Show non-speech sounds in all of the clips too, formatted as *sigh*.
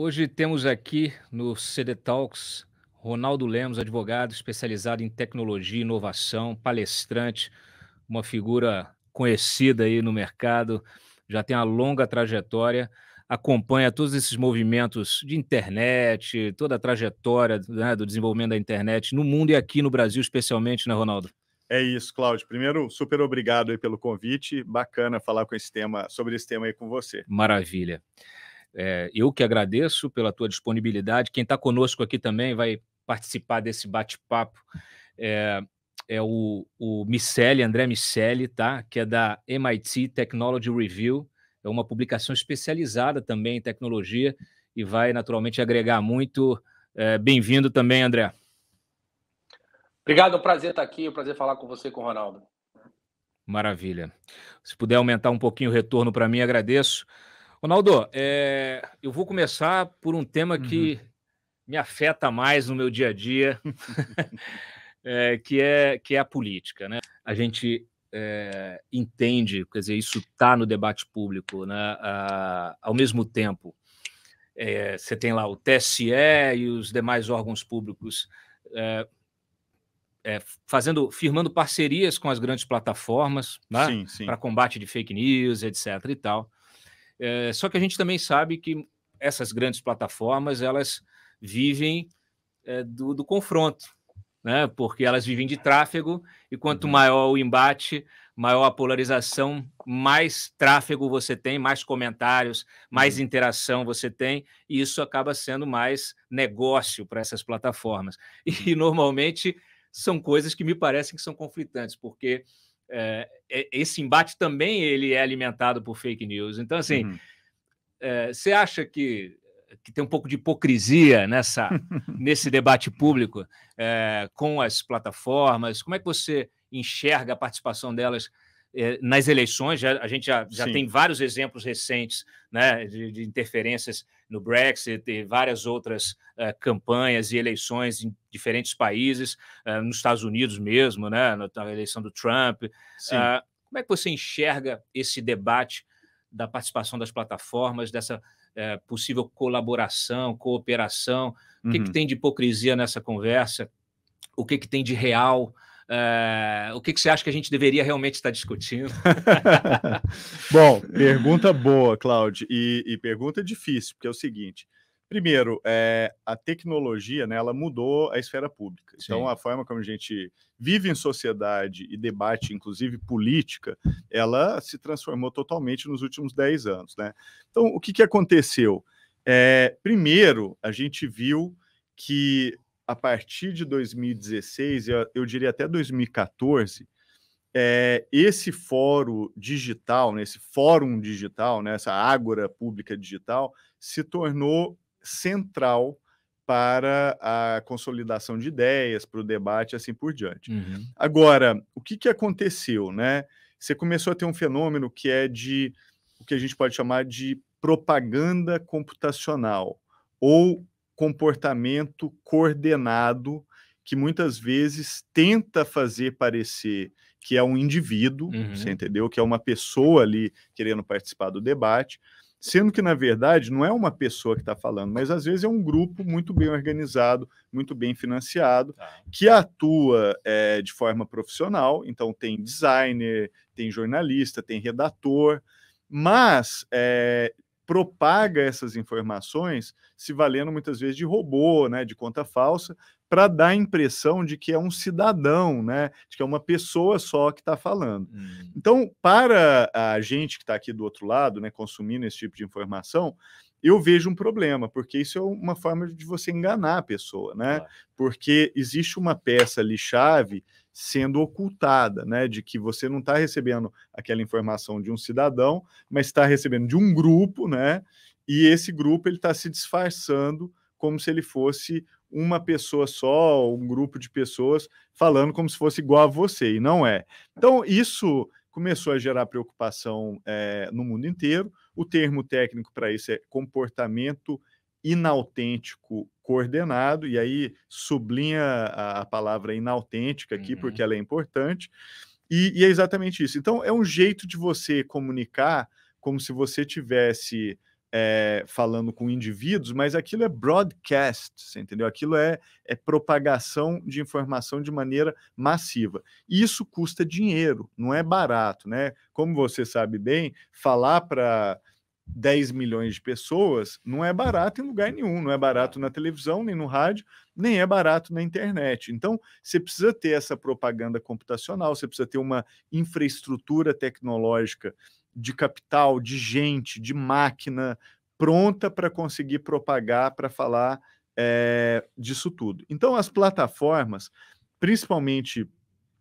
Hoje temos aqui no CD Talks Ronaldo Lemos, advogado especializado em tecnologia e inovação, palestrante, uma figura conhecida aí no mercado, já tem uma longa trajetória, acompanha todos esses movimentos de internet, toda a trajetória né, do desenvolvimento da internet no mundo e aqui no Brasil, especialmente, né, Ronaldo? É isso, Cláudio. Primeiro, super obrigado pelo convite. Bacana falar com esse tema, sobre esse tema aí com você. Maravilha. É, eu que agradeço pela tua disponibilidade. Quem está conosco aqui também vai participar desse bate-papo é, é, o, o Miceli, André Miceli, tá? que é da MIT Technology Review. É uma publicação especializada também em tecnologia e vai naturalmente agregar muito. É, Bem-vindo também, André. Obrigado, é um prazer estar tá aqui, é um prazer falar com você e com o Ronaldo. Maravilha. Se puder aumentar um pouquinho o retorno para mim, agradeço. Ronaldo, é, eu vou começar por um tema que uhum. me afeta mais no meu dia a dia, *laughs* é, que, é, que é a política. Né? A gente é, entende, quer dizer, isso está no debate público, né? ao mesmo tempo, é, você tem lá o TSE e os demais órgãos públicos é, é, fazendo, firmando parcerias com as grandes plataformas né? para combate de fake news, etc. e tal. É, só que a gente também sabe que essas grandes plataformas elas vivem é, do, do, confronto, né? porque elas vivem de tráfego e quanto uhum. maior o embate, maior a polarização, mais tráfego você tem, mais comentários, mais uhum. interação você tem, e isso acaba sendo mais negócio para essas plataformas. E uhum. normalmente são coisas que me parecem que são conflitantes, porque é, é, esse embate também ele é alimentado por fake news. Então, assim, uhum. é, você acha que, que tem um pouco de hipocrisia nessa, *laughs* nesse debate público é, com as plataformas? Como é que você enxerga a participação delas é, nas eleições, já, a gente já, já tem vários exemplos recentes né, de, de, interferências no Brexit e várias outras eh, campanhas e eleições em diferentes países, eh, nos Estados Unidos mesmo, né, na, eleição do Trump. Ah, como é que você enxerga esse debate da participação das plataformas, dessa eh, possível colaboração, cooperação? O uhum. que, que uhum. tem de hipocrisia nessa conversa? O que, que tem de real? Eh, o que, que, você acha que a gente deveria realmente estar discutindo? *laughs* Bom, pergunta boa, Cláudio, e, e, pergunta difícil, porque é o seguinte. Primeiro, é, a tecnologia, né, ela mudou a esfera pública. Então, Sim. Então, a forma como a gente vive em sociedade e debate, inclusive política, ela se transformou totalmente nos últimos 10 anos, né? Então, o que, que aconteceu? É, primeiro, a gente viu que a partir de 2016, eu, eu diria até 2014, é, eh, esse fórum digital, né, esse fórum digital, né, essa ágora pública digital, se tornou central para a consolidação de ideias, para o debate assim por diante. Uhum. Agora, o que, que aconteceu? Né? Você começou a ter um fenômeno que é de o que a gente pode chamar de propaganda computacional ou comportamento coordenado que muitas vezes tenta fazer parecer que é um indivíduo, uhum. você entendeu? Que é uma pessoa ali querendo participar do debate, sendo que na verdade não é uma pessoa que está falando, mas às vezes é um grupo muito bem organizado, muito bem financiado, tá. que atua é, de forma profissional. Então tem designer, tem jornalista, tem redator, mas é, propaga essas informações, se valendo muitas vezes de robô, né, de conta falsa, para dar a impressão de que é um cidadão, né, de que é uma pessoa só que está falando. Hum. Então, para a gente que está aqui do outro lado, né, consumindo esse tipo de informação, eu vejo um problema, porque isso é uma forma de você enganar a pessoa, né? Porque existe uma peça ali chave sendo ocultada, né? De que você não está recebendo aquela informação de um cidadão, mas está recebendo de um grupo, né? E esse grupo ele está se disfarçando como se ele fosse uma pessoa só, um grupo de pessoas falando como se fosse igual a você, e não é. Então, isso começou a gerar preocupação é, no mundo inteiro. O termo técnico para isso é comportamento inautêntico coordenado, e aí sublinha a, a palavra inautêntica aqui, uhum. porque ela é importante, e, e, é exatamente isso. Então, é um jeito de você comunicar como se você tivesse é, falando com indivíduos, mas aquilo é broadcast, você entendeu? Aquilo é, é propagação de informação de maneira massiva. E isso custa dinheiro, não é barato, né? Como você sabe bem, falar para 10 milhões de pessoas, não é barato em lugar nenhum, não é barato na televisão, nem no rádio, nem é barato na internet. Então, você precisa ter essa propaganda computacional, você precisa ter uma infraestrutura tecnológica de capital, de gente, de máquina pronta para conseguir propagar, para falar é, disso tudo. Então, as plataformas, principalmente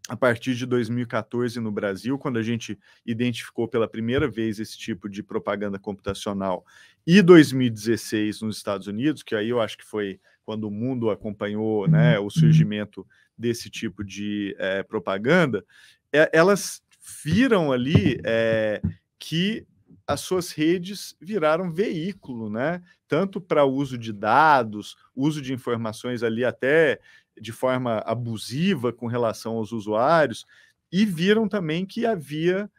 a partir de 2014 no Brasil, quando a gente identificou pela primeira vez esse tipo de propaganda computacional, e 2016 nos Estados Unidos, que aí eu acho que foi quando o mundo acompanhou né, uhum, o uhum. surgimento desse tipo de é, propaganda, é, elas viram ali é, que as suas redes viraram veículo, né? Tanto para uso de dados, uso de informações ali até de forma abusiva com relação aos usuários, e viram também que havia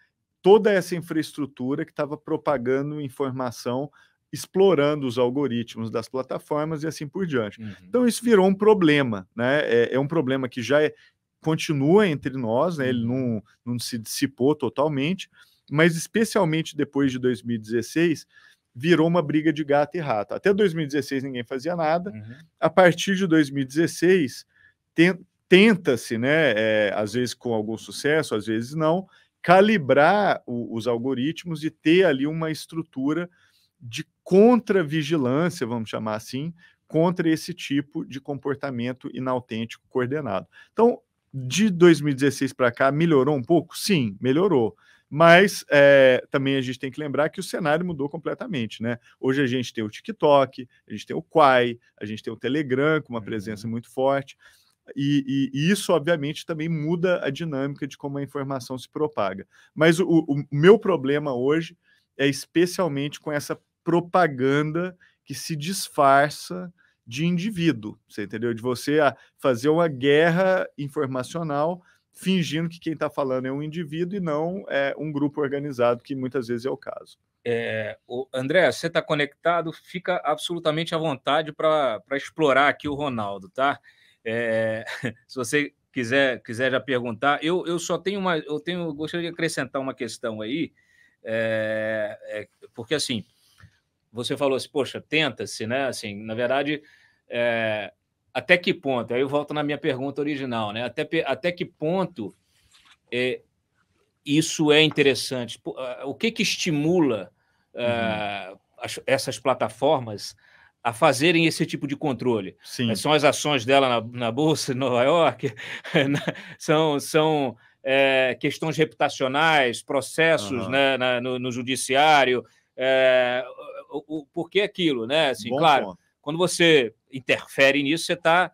toda essa infraestrutura que estava propagando informação, explorando os algoritmos das plataformas e assim por diante. Uhum. Então, isso virou um problema, né? É, é um problema que já é, continua entre nós, né? ele uhum. não, não se dissipou totalmente, mas especialmente depois de 2016 virou uma briga de gato e rato. Até 2016 ninguém fazia nada. Uhum. A partir de 2016 ten tenta-se, né, é, às vezes com algum sucesso, às vezes não, calibrar o, os algoritmos e ter ali uma estrutura de contra-vigilância, vamos chamar assim, contra esse tipo de comportamento inautêntico coordenado. Então, de 2016 para cá, melhorou um pouco? Sim, melhorou. Mas é, também a gente tem que lembrar que o cenário mudou completamente, né? Hoje a gente tem o TikTok, a gente tem o Quai, a gente tem o Telegram com uma presença uhum. muito forte. E, e, e, isso, obviamente, também muda a dinâmica de como a informação se propaga. Mas o, o, o meu problema hoje é especialmente com essa propaganda que se disfarça de indivíduo, você entendeu? De você ah, fazer uma guerra informacional fingindo que quem está falando é um indivíduo e não é um grupo organizado, que muitas vezes é o caso. É, o André, você está conectado, fica absolutamente à vontade para explorar aqui o Ronaldo, tá? É, *laughs* se você quiser quiser já perguntar, eu, eu só tenho uma, eu tenho gostaria de acrescentar uma questão aí, é, é, porque assim, você falou assim, poxa, tenta-se, né? Assim, na verdade, é, até que ponto? Aí eu volto na minha pergunta original, né? Até, até que ponto é, isso é interessante? Ah, o que, que estimula ah, uhum. uh, as, essas plataformas a fazerem esse tipo de controle? Sim. São as ações dela na, na Bolsa de Nova York? *laughs* são são é, questões reputacionais, processos uhum. né, na, no, no, judiciário? É, o, o, por que aquilo? Né? Assim, claro, ponto. quando você interfere nisso, você está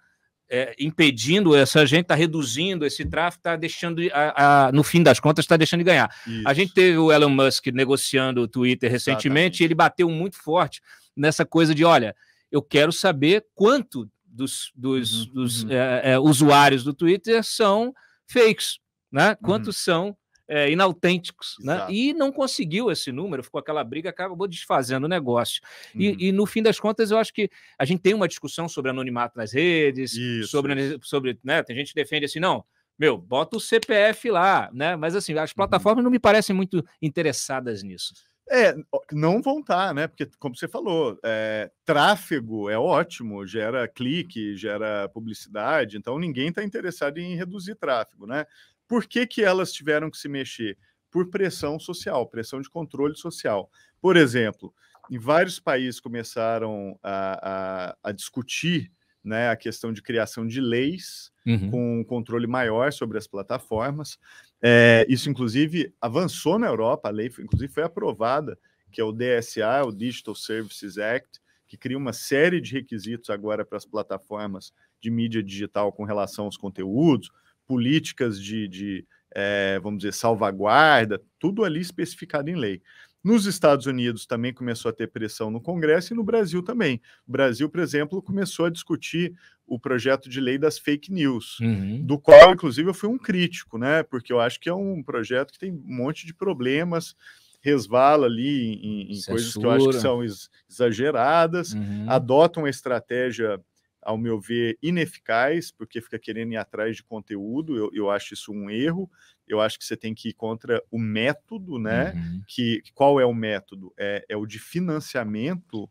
é, impedindo essa gente, está reduzindo esse tráfego, está deixando, a, a, no fim das contas, está deixando de ganhar. Isso. A gente teve o Elon Musk negociando o Twitter recentemente Exatamente. e ele bateu muito forte nessa coisa de: olha, eu quero saber quanto dos, dos, uhum. dos uhum. É, é, usuários do Twitter são fakes, né? Uhum. Quantos são é, inautênticos, né? E não conseguiu esse número, ficou aquela briga, acabou desfazendo o negócio. Uhum. E, e, no fim das contas, eu acho que a gente tem uma discussão sobre anonimato nas redes, Isso. sobre, sobre né? Tem gente que defende assim, não, meu, bota o CPF lá, né? Mas assim, as uhum. plataformas uhum. não me parecem muito interessadas nisso. É, não vão estar, né? Porque, como você falou, é, tráfego é ótimo, gera clique, gera publicidade, então ninguém está interessado em reduzir tráfego, né? Por que, que elas tiveram que se mexer? Por pressão social, pressão de controle social. Por exemplo, em vários países começaram a, a, a discutir né, a questão de criação de leis uhum. com um controle maior sobre as plataformas. É, isso, inclusive, avançou na Europa, a lei, foi, inclusive, foi aprovada, que é o DSA, o Digital Services Act, que cria uma série de requisitos agora para as plataformas de mídia digital com relação aos conteúdos, políticas de, de é, vamos dizer, salvaguarda, tudo ali especificado em lei. Nos Estados Unidos também começou a ter pressão no Congresso e no Brasil também. O Brasil, por exemplo, começou a discutir o projeto de lei das fake news, uhum. do qual, inclusive, eu fui um crítico, né? Porque eu acho que é um projeto que tem um monte de problemas, resvala ali em, em coisas que eu acho que são exageradas, uhum. adota uma estratégia ao meu ver, ineficaz, porque fica querendo ir atrás de conteúdo, eu, eu acho isso um erro. Eu acho que você tem que ir contra o método, né? Uhum. Que, qual é o método? É, é o de financiamento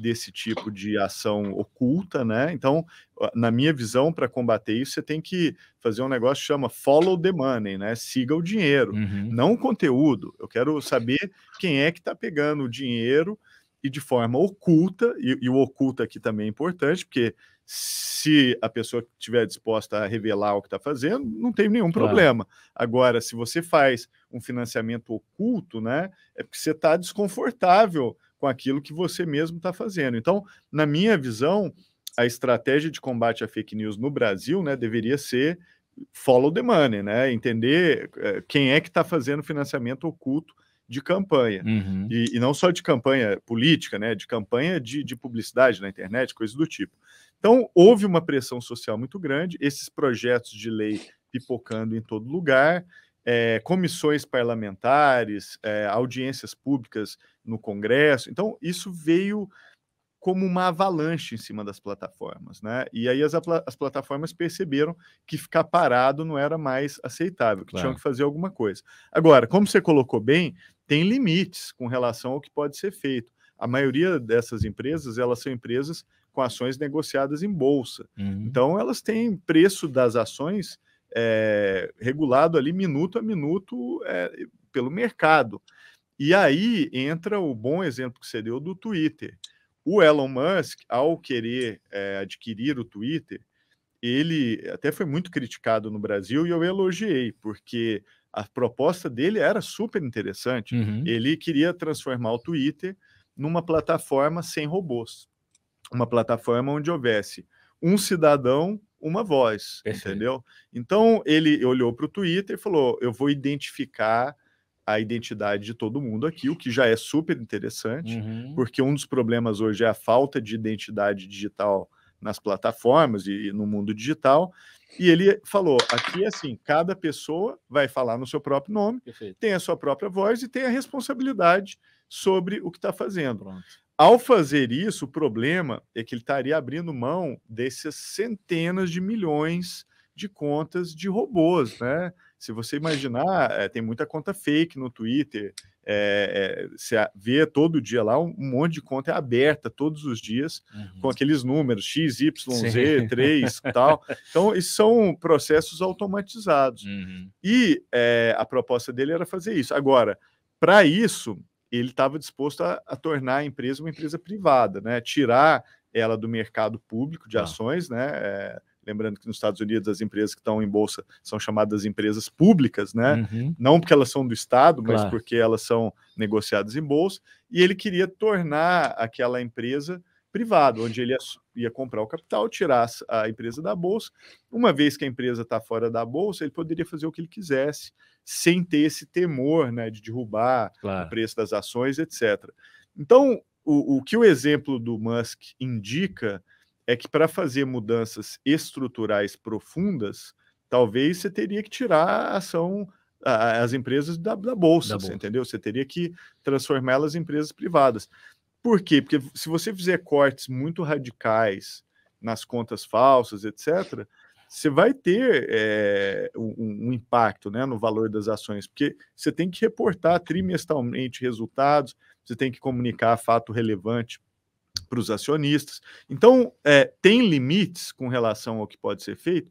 desse tipo de ação oculta, né? Então, na minha visão, para combater isso, você tem que fazer um negócio que chama follow the money, né? Siga o dinheiro, uhum. não o conteúdo. Eu quero saber quem é que está pegando o dinheiro e de forma oculta, e, e o oculta aqui também é importante, porque se a pessoa estiver disposta a revelar o que está fazendo, não tem nenhum problema. Claro. Agora, se você faz um financiamento oculto, né, é porque você está desconfortável com aquilo que você mesmo está fazendo. Então, na minha visão, a estratégia de combate à fake news no Brasil né, deveria ser follow the money, né, entender eh, quem é que está fazendo financiamento oculto de campanha. Uhum. E, e, não só de campanha política, né? De campanha de, de publicidade na internet, coisas do tipo. Então, houve uma pressão social muito grande, esses projetos de lei pipocando em todo lugar, é, comissões parlamentares, é, audiências públicas no Congresso. Então, isso veio como uma avalanche em cima das plataformas, né? E aí as, as plataformas perceberam que ficar parado não era mais aceitável, que claro. tinham que fazer alguma coisa. Agora, como você colocou bem, tem limites com relação ao que pode ser feito. A maioria dessas empresas, elas são empresas com ações negociadas em bolsa. Uhum. Então, elas têm preço das ações é, regulado ali minuto a minuto é, pelo mercado. E aí entra o bom exemplo que você deu do Twitter. O Elon Musk, ao querer é, adquirir o Twitter, ele até foi muito criticado no Brasil e eu elogiei, porque a proposta dele era super interessante. Uhum. Ele queria transformar o Twitter numa plataforma sem robôs, uma plataforma onde houvesse um cidadão, uma voz, Perfeito. entendeu? Então ele olhou para o Twitter e falou: eu vou identificar a identidade de todo mundo aqui, o que já é super interessante, uhum. porque um dos problemas hoje é a falta de identidade digital nas plataformas e, e no mundo digital. E ele falou: aqui assim, cada pessoa vai falar no seu próprio nome, Perfeito. tem a sua própria voz e tem a responsabilidade sobre o que está fazendo. Pronto. Ao fazer isso, o problema é que ele estaria abrindo mão dessas centenas de milhões de contas de robôs, né? Se você imaginar, é, tem muita conta fake no Twitter, é, é, você vê todo dia lá um, monte de conta é aberta todos os dias uhum. com aqueles números X, Y, Z, 3 tal. Então, isso são processos automatizados. Uhum. E é, a proposta dele era fazer isso. Agora, para isso, ele estava disposto a, a, tornar a empresa uma empresa privada, né? tirar ela do mercado público de ah. ações, né? Lembrando que nos Estados Unidos as empresas que estão em bolsa são chamadas empresas públicas, né? Uhum. Não porque elas são do Estado, mas claro. porque elas são negociadas em bolsa. E ele queria tornar aquela empresa privada, onde ele ia comprar o capital, tirar a empresa da bolsa. Uma vez que a empresa está fora da bolsa, ele poderia fazer o que ele quisesse, sem ter esse temor né, de derrubar claro. o preço das ações, etc. Então, o, o que o exemplo do Musk indica é que para fazer mudanças estruturais profundas, talvez você teria que tirar a ação a, as empresas da, da bolsa, da bolsa. entendeu? Você teria que transformá-las em empresas privadas. Por quê? Porque se você fizer cortes muito radicais nas contas falsas, etc., você vai ter é, um, um, impacto né, no valor das ações, porque você tem que reportar trimestralmente resultados, você tem que comunicar fato relevante para os acionistas. Então, é, tem limites com relação ao que pode ser feito?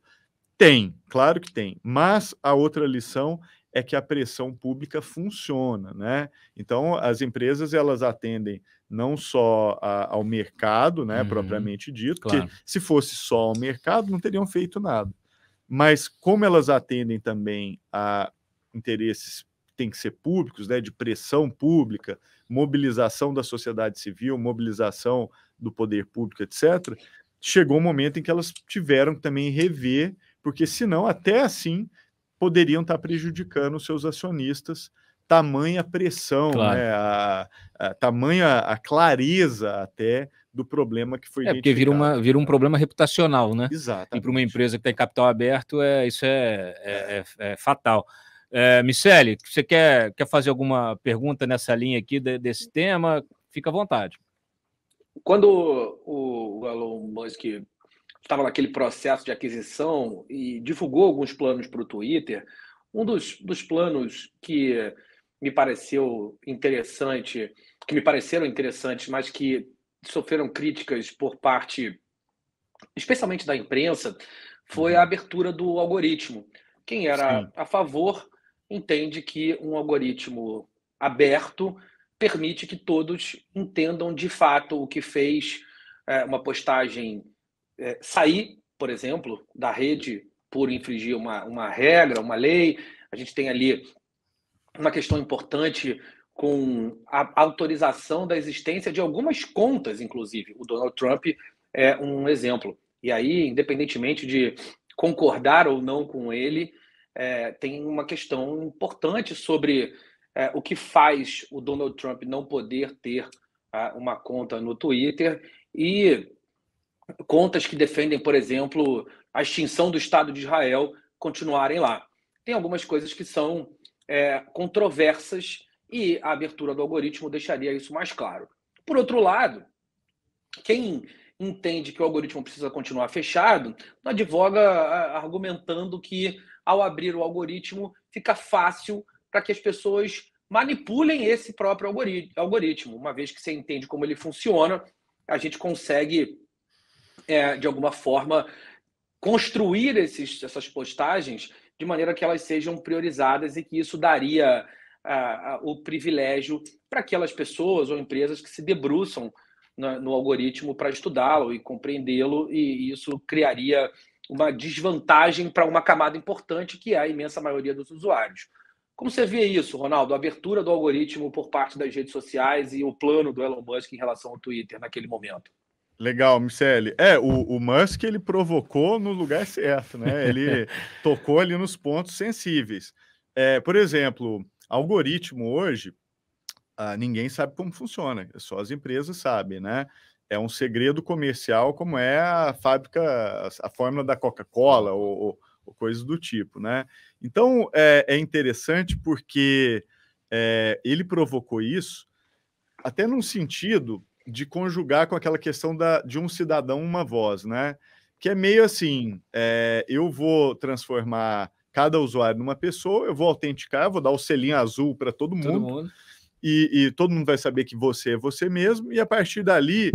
Tem, claro que tem. Mas a outra lição é que a pressão pública funciona, né? Então, as empresas elas atendem não só a, ao mercado, né, uhum, propriamente dito, claro. que se fosse só ao mercado não teriam feito nada. Mas como elas atendem também a interesses têm que ser públicos, né, de pressão pública, mobilização da sociedade civil, mobilização do poder público, etc., chegou um momento em que elas tiveram que também rever, porque senão, até assim, poderiam estar tá prejudicando os seus acionistas, tamanha pressão, claro. né, a, a, tamanha a clareza até do problema que foi. É porque vira, uma, vira um problema reputacional, né? Exato. E para uma empresa que tem capital aberto, é, isso é, é, é, é fatal. É, Michele, você quer, quer fazer alguma pergunta nessa linha aqui de, desse tema? Fica à vontade. Quando o, Elon Musk estava naquele processo de aquisição e divulgou alguns planos para o Twitter, um dos, dos planos que me pareceu interessante, que me pareceram interessantes, mas que sofreram críticas por parte, especialmente da imprensa, foi a uhum. abertura do algoritmo. Quem era Sim. a favor entende que um algoritmo aberto permite que todos entendam de fato o que fez é, uma postagem é, sair, por exemplo, da rede por infringir uma, uma regra, uma lei. A gente tem ali uma questão importante com a autorização da existência de algumas contas, inclusive. O Donald Trump é um exemplo. E aí, independentemente de concordar ou não com ele, é, tem uma questão importante sobre é, o que faz o Donald Trump não poder ter ah, uma conta no Twitter e contas que defendem, por exemplo, a extinção do Estado de Israel continuarem lá. Tem algumas coisas que são é, controversas e a abertura do algoritmo deixaria isso mais claro. Por outro lado, quem entende que o algoritmo precisa continuar fechado, advoga ah, argumentando que ao abrir o algoritmo, fica fácil para que as pessoas manipulem esse próprio algoritmo. Uma vez que você entende como ele funciona, a gente consegue, é, de alguma forma, construir esses, essas postagens de maneira que elas sejam priorizadas e que isso daria o privilégio para aquelas pessoas ou empresas que se debruçam no, no algoritmo para estudá-lo e compreendê-lo, e isso criaria uma desvantagem para uma camada importante, que é a imensa maioria dos usuários. Como você vê isso, Ronaldo? A abertura do algoritmo por parte das redes sociais e o plano do Elon Musk em relação ao Twitter naquele momento? Legal, Michele. É, o, o Musk ele provocou no lugar certo, né? Ele *laughs* tocou ali nos pontos sensíveis. É, por exemplo, algoritmo hoje, ah, ninguém sabe como funciona, só as empresas sabem, né? é um segredo comercial, como é a fábrica, a fórmula da Coca-Cola ou, ou, coisas do tipo, né? Então é, é interessante porque é, ele provocou isso até num sentido de conjugar com aquela questão da, de um cidadão uma voz, né? Que é meio assim, é, eu vou transformar cada usuário numa pessoa, eu vou autenticar, vou dar o selinho azul para todo, todo mundo. mundo. E, e todo mundo vai saber que você é você mesmo, e a partir dali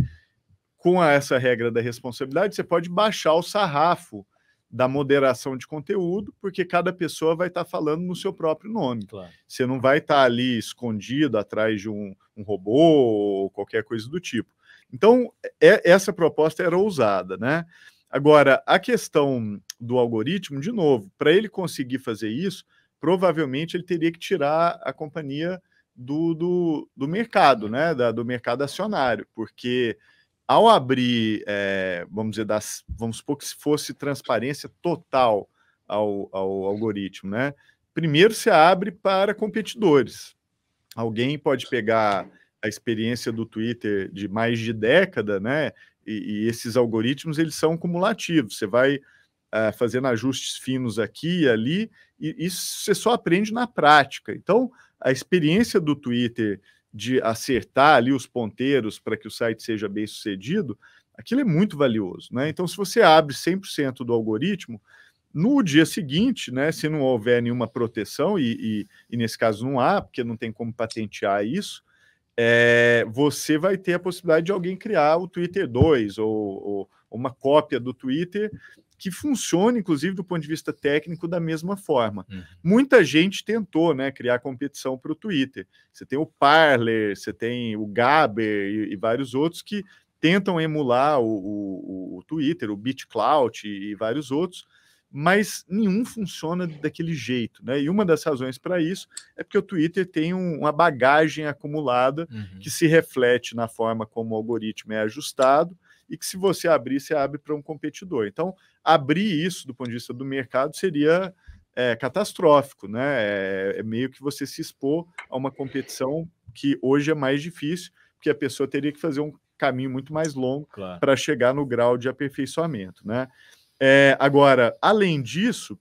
com essa regra da responsabilidade, você pode baixar o sarrafo da moderação de conteúdo, porque cada pessoa vai estar tá falando no seu próprio nome. Claro. Você não vai estar tá ali escondido atrás de um, um, robô ou qualquer coisa do tipo. Então, é, essa proposta era ousada, né? Agora, a questão do algoritmo, de novo, para ele conseguir fazer isso, provavelmente ele teria que tirar a companhia do, do, do mercado, né? Da, do mercado acionário, porque ao abrir, é, vamos dizer, das, vamos supor que se fosse transparência total ao, ao algoritmo, né? Primeiro se abre para competidores. Alguém pode pegar a experiência do Twitter de mais de década, né? E, e esses algoritmos eles são cumulativos. Você vai uh, fazendo ajustes finos aqui e ali, e isso você só aprende na prática. Então, a experiência do Twitter de acertar ali os ponteiros para que o site seja bem sucedido, aquilo é muito valioso. Né? Então, se você abre 100% do algoritmo, no dia seguinte, né, se não houver nenhuma proteção, e, e, e, nesse caso não há, porque não tem como patentear isso, é, você vai ter a possibilidade de alguém criar o Twitter 2 ou, ou uma cópia do Twitter que funcione, inclusive, do ponto de vista técnico, da mesma forma. Uhum. Muita gente tentou né, criar competição para o Twitter. Você tem o Parler, você tem o Gaber e, e vários outros que tentam emular o, o, o Twitter, o BitClout e, e vários outros, mas nenhum funciona daquele jeito, né? E uma das razões para isso é porque o Twitter tem um, uma bagagem acumulada uhum. que se reflete na forma como o algoritmo é ajustado, e que se você abrir, você abre para um competidor. Então, abrir isso do ponto de vista do mercado seria é, catastrófico, né? É, é, meio que você se expor a uma competição que hoje é mais difícil, porque a pessoa teria que fazer um caminho muito mais longo claro. para chegar no grau de aperfeiçoamento, né? É, agora, além disso,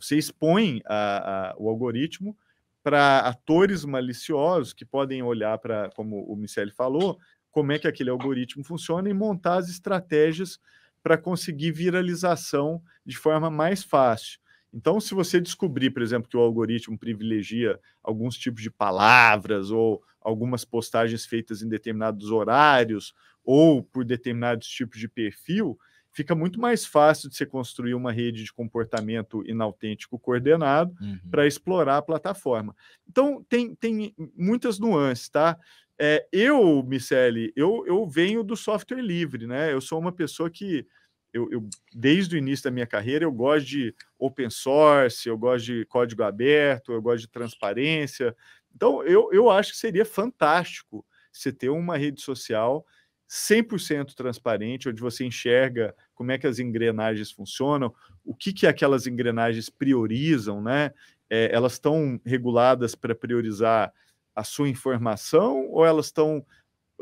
você expõe a, a, o algoritmo para atores maliciosos que podem olhar para, como o Michele falou, como é que aquele algoritmo funciona e montar as estratégias para conseguir viralização de forma mais fácil. Então, se você descobrir, por exemplo, que o algoritmo privilegia alguns tipos de palavras ou algumas postagens feitas em determinados horários ou por determinados tipos de perfil, fica muito mais fácil de você construir uma rede de comportamento inautêntico coordenado uhum. para explorar a plataforma. Então, tem, tem muitas nuances, tá? É, eu, Michele, eu, eu venho do software livre, né? Eu sou uma pessoa que, eu, eu, desde o início da minha carreira, eu gosto de open source, eu gosto de código aberto, eu gosto de transparência. Então, eu, eu acho que seria fantástico você ter uma rede social 100% transparente, onde você enxerga como é que as engrenagens funcionam, o que, que aquelas engrenagens priorizam, né? É, elas estão reguladas para priorizar a sua informação ou elas estão,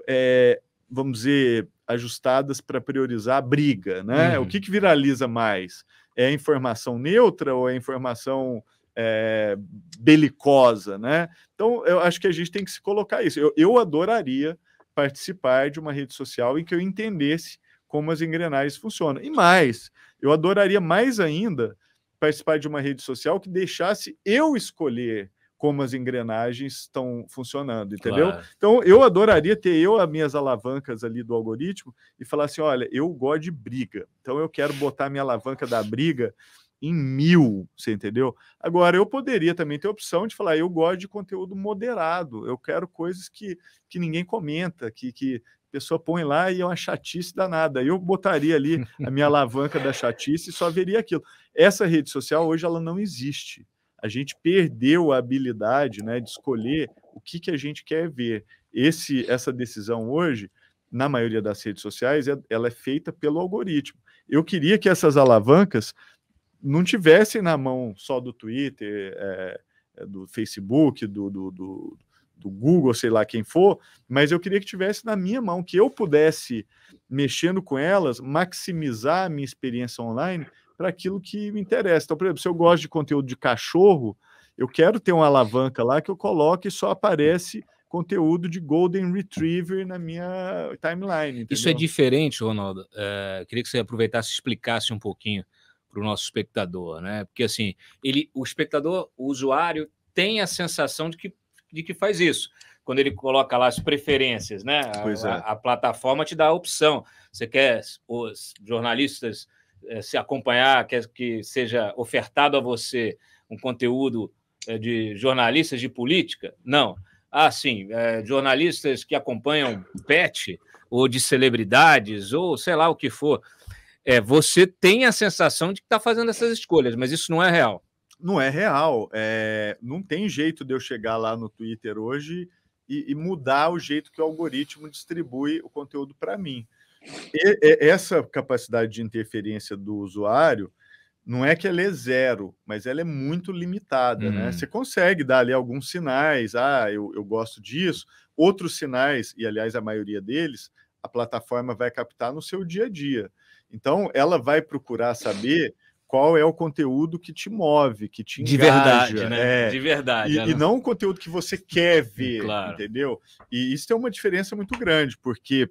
é, vamos dizer, ajustadas para priorizar a briga, né? Uhum. O que, que viraliza mais? É a informação neutra ou é a informação é, belicosa, né? Então, eu acho que a gente tem que se colocar isso. Eu, eu adoraria participar de uma rede social em que eu entendesse como as engrenagens funcionam. E mais, eu adoraria mais ainda participar de uma rede social que deixasse eu escolher como as engrenagens estão funcionando, entendeu? Claro. Então, eu adoraria ter eu as minhas alavancas ali do algoritmo e falar assim, olha, eu gosto de briga, então eu quero botar minha alavanca da briga em mil, você entendeu? Agora, eu poderia também ter a opção de falar, eu gosto de conteúdo moderado, eu quero coisas que, que ninguém comenta, que, que a pessoa põe lá e é uma chatice danada. Eu botaria ali a minha alavanca da chatice e só veria aquilo. Essa rede social hoje ela não existe a gente perdeu a habilidade né, de escolher o que, que a gente quer ver. Esse, essa decisão hoje, na maioria das redes sociais, é, ela é feita pelo algoritmo. Eu queria que essas alavancas não tivessem na mão só do Twitter, é, do Facebook, do, do, do, do Google, sei lá quem for, mas eu queria que tivesse na minha mão, que eu pudesse, mexendo com elas, maximizar a minha experiência online para aquilo que me interessa. Então, por exemplo, se eu gosto de conteúdo de cachorro, eu quero ter uma alavanca lá que eu coloque e só aparece conteúdo de Golden Retriever na minha timeline. Entendeu? Isso é diferente, Ronaldo. É, queria que você aproveitasse e explicasse um pouquinho para o nosso espectador, né? Porque assim, ele, o espectador, o usuário, tem a sensação de que, de que faz isso. Quando ele coloca lá as preferências, né? A, é. a, a plataforma te dá a opção. Você quer os jornalistas eh, se acompanhar, quer é, que seja ofertado a você um conteúdo eh, de jornalistas de política? Não. Ah, sim, é, jornalistas que acompanham PET ou de celebridades ou sei lá o que for. É, você tem a sensação de que está fazendo essas escolhas, mas isso não é real. Não é real. É, não tem jeito de eu chegar lá no Twitter hoje e, e mudar o jeito que o algoritmo distribui o conteúdo para mim. E, e, essa capacidade de interferência do usuário não é que ela é zero, mas ela é muito limitada, né? uhum. né? Você consegue dar ali alguns sinais, ah, eu, eu gosto disso, outros sinais, e aliás, a maioria deles, a plataforma vai captar no seu dia a dia. Então, ela vai procurar saber qual é o conteúdo que te move, que te engaja. De verdade, né? É. De verdade. E, é, e, né? não o conteúdo que você quer ver, claro. entendeu? E isso tem uma diferença muito grande, porque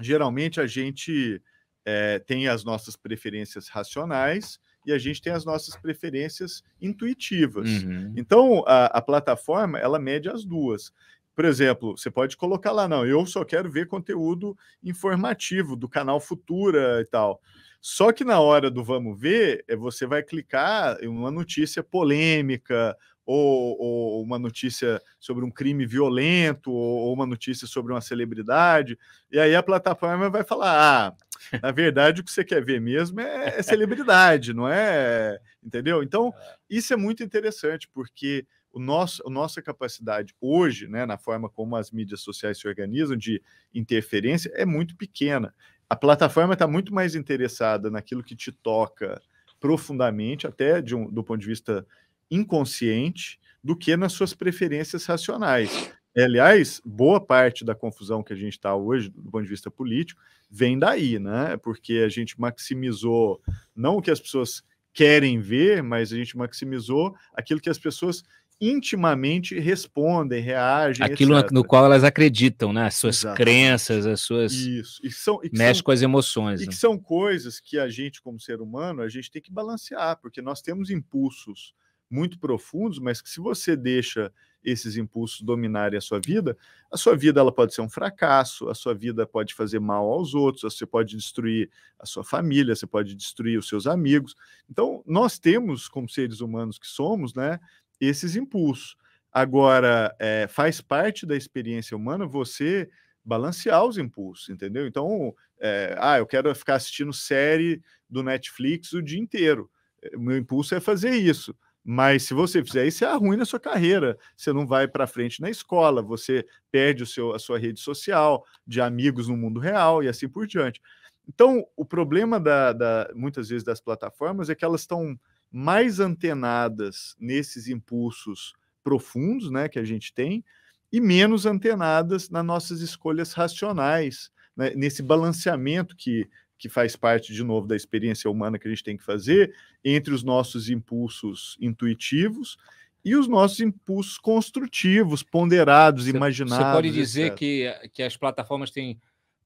geralmente a gente é, tem as nossas preferências racionais e a gente tem as nossas preferências intuitivas. Uhum. Então, a, a, plataforma, ela mede as duas. Por exemplo, você pode colocar lá, não, eu só quero ver conteúdo informativo do canal Futura e tal. Só que na hora do vamos ver, eh, você vai clicar em uma notícia polêmica ou, ou, uma notícia sobre um crime violento, ou, uma notícia sobre uma celebridade, e aí a plataforma vai falar: ah, na verdade, o que você quer ver mesmo é, é celebridade, não é? Entendeu? Então, é. isso é muito interessante, porque o nosso, a nossa capacidade hoje, né, na forma como as mídias sociais se organizam de interferência, é muito pequena. A plataforma está muito mais interessada naquilo que te toca profundamente, até um, do ponto de vista inconsciente do que nas suas preferências racionais. Aliás, boa parte da confusão que a gente está hoje, do ponto de vista político, vem daí, né? Porque a gente maximizou não o que as pessoas querem ver, mas a gente maximizou aquilo que as pessoas intimamente respondem, reagem. Aquilo etc. no qual elas acreditam, né? As suas Exatamente. crenças, as suas. Isso. E são, e mexe são, com as emoções. E né? que são coisas que a gente, como ser humano, a gente tem que balancear, porque nós temos impulsos muito profundos, mas que se você deixa esses impulsos dominarem a sua vida, a sua vida ela pode ser um fracasso, a sua vida pode fazer mal aos outros, você pode destruir a sua família, você pode destruir os seus amigos. Então, nós temos, como seres humanos que somos, né, esses impulsos. Agora, é, faz parte da experiência humana você balancear os impulsos, entendeu? Então, é, ah, eu quero ficar assistindo série do Netflix o dia inteiro. É, meu impulso é fazer isso. Mas se você fizer isso, arruina a sua carreira. Você não vai para frente na escola, você perde o seu, a sua rede social, de amigos no mundo real e assim por diante. Então, o problema da, da muitas vezes das plataformas é que elas estão mais antenadas nesses impulsos profundos né, que a gente tem e menos antenadas nas nossas escolhas racionais, né, nesse balanceamento que que faz parte, de novo, da experiência humana que a gente tem que fazer, entre os nossos impulsos intuitivos e os nossos impulsos construtivos, ponderados, cê, imaginados. Você pode dizer que, que as plataformas têm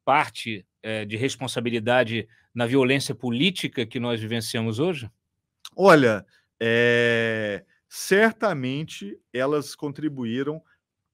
parte é, de responsabilidade na violência política que nós vivenciamos hoje? Olha, é, certamente elas contribuíram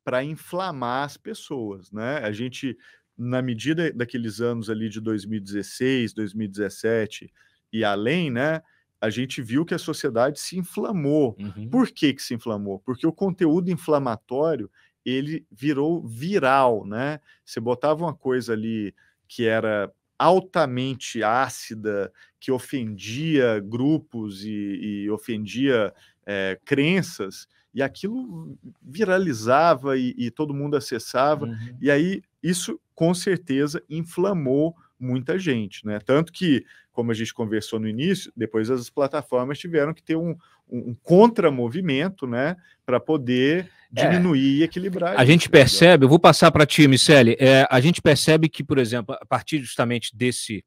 para inflamar as pessoas, né? A gente na medida daqueles anos ali de 2016, 2017 e além, né? A gente viu que a sociedade se inflamou. Uhum. Por que, que se inflamou? Porque o conteúdo inflamatório ele virou viral, né? Você botava uma coisa ali que era altamente ácida, que ofendia grupos e, e ofendia é, crenças, e aquilo viralizava e, e todo mundo acessava, uhum. e aí isso com certeza inflamou muita gente, né? Tanto que, como a gente conversou no início, depois as plataformas tiveram que ter um, um, contramovimento, né, para poder é. diminuir é. e equilibrar. A gente né, percebe, eu vou passar para ti, Michele, é, a gente percebe que, por exemplo, a partir justamente desse,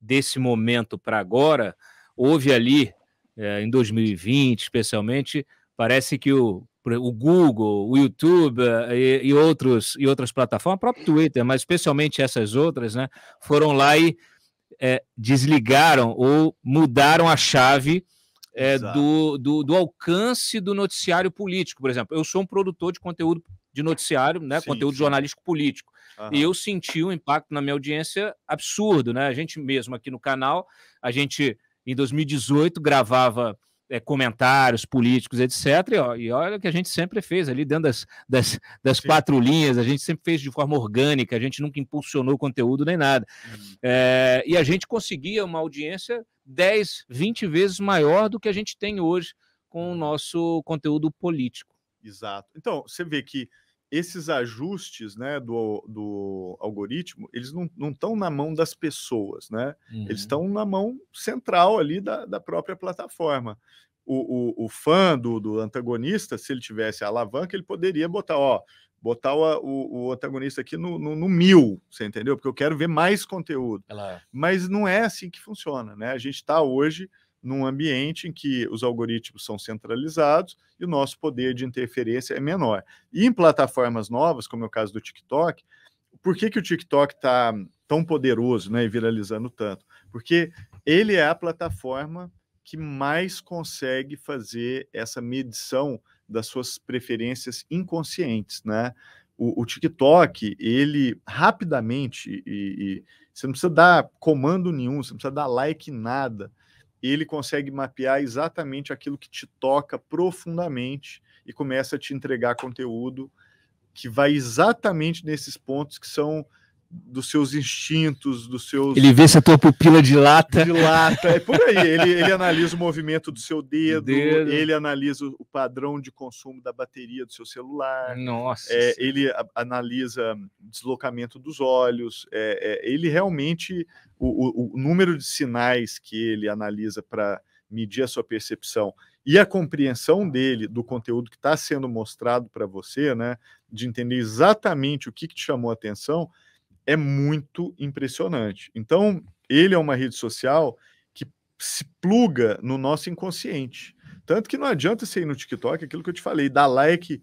desse momento para agora, houve ali, é, em 2020 especialmente, parece que o o Google, o YouTube eh, e, e, outros, e outras plataformas, o próprio Twitter, mas especialmente essas outras, né, foram lá e é, desligaram ou mudaram a chave é, do, do, do, alcance do noticiário político. Por exemplo, eu sou um produtor de conteúdo de noticiário, né, sim, conteúdo sim. jornalístico político. Uhum. E eu senti um impacto na minha audiência absurdo. Né? A gente mesmo aqui no canal, a gente em 2018 gravava é, comentários políticos, etc. E, ó, e, olha que a gente sempre fez ali dentro das, das, das quatro linhas, a gente sempre fez de forma orgânica, a gente nunca impulsionou conteúdo nem nada. Uhum. É, e a gente conseguia uma audiência 10, 20 vezes maior do que a gente tem hoje com o nosso conteúdo político. Exato. Então, você vê que esses ajustes né, do, do algoritmo, eles não estão na mão das pessoas, né? Uhum. Eles estão na mão central ali da, da própria plataforma. O, o, o fã do, do antagonista, se ele tivesse a alavanca, ele poderia botar, ó, botar o, o, o antagonista aqui no, no, no, mil, você entendeu? Porque eu quero ver mais conteúdo. Ela... Mas não é assim que funciona, né? A gente está hoje num ambiente em que os algoritmos são centralizados e o nosso poder de interferência é menor. E em plataformas novas, como é o caso do TikTok, por que, que o TikTok está tão poderoso né, e viralizando tanto? Porque ele é a plataforma que mais consegue fazer essa medição das suas preferências inconscientes, né? O, o TikTok, ele rapidamente, e, e, você não precisa dar comando nenhum, você não precisa dar like nada, ele consegue mapear exatamente aquilo que te toca profundamente e começa a te entregar conteúdo que vai exatamente nesses pontos que são dos seus instintos, dos seus. Ele vê se a tua pupila dilata. *laughs* Dilata, é por aí. Ele, *laughs* ele analisa o movimento do seu dedo, dedo, ele analisa o padrão de consumo da bateria do seu celular. Nossa. É, ele a, analisa deslocamento dos olhos. É, é, ele realmente. O, o, o número de sinais que ele analisa para medir a sua percepção e a compreensão dele do conteúdo que está sendo mostrado para você, né? De entender exatamente o que, que te chamou a atenção é muito impressionante. Então, ele é uma rede social que se pluga no nosso inconsciente. Tanto que não adianta você ir no TikTok, aquilo que eu te falei, dar like,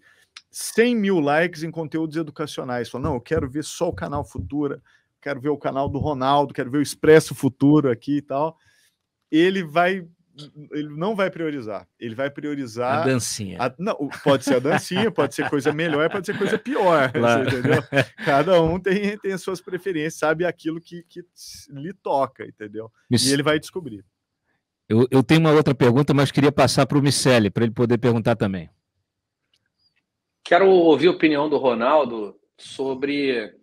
100 mil likes em conteúdos educacionais. Fala, não, eu quero ver só o canal Futura, quero ver o canal do Ronaldo, quero ver o Expresso Futuro aqui e tal. Ele vai ele não vai priorizar. Ele vai priorizar. A dancinha. A, não, pode ser a dancinha, pode ser coisa melhor, pode ser coisa pior. *laughs* Claro. entendeu? Cada um tem, tem as suas preferências, sabe aquilo que, que lhe toca, entendeu? Isso. E ele vai descobrir. Eu, eu tenho uma outra pergunta, mas queria passar para o Miceli, para ele poder perguntar também. Quero ouvir a opinião do Ronaldo sobre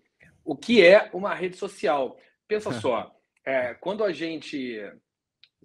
o que é uma rede social. Pensa *laughs* só, é, quando a gente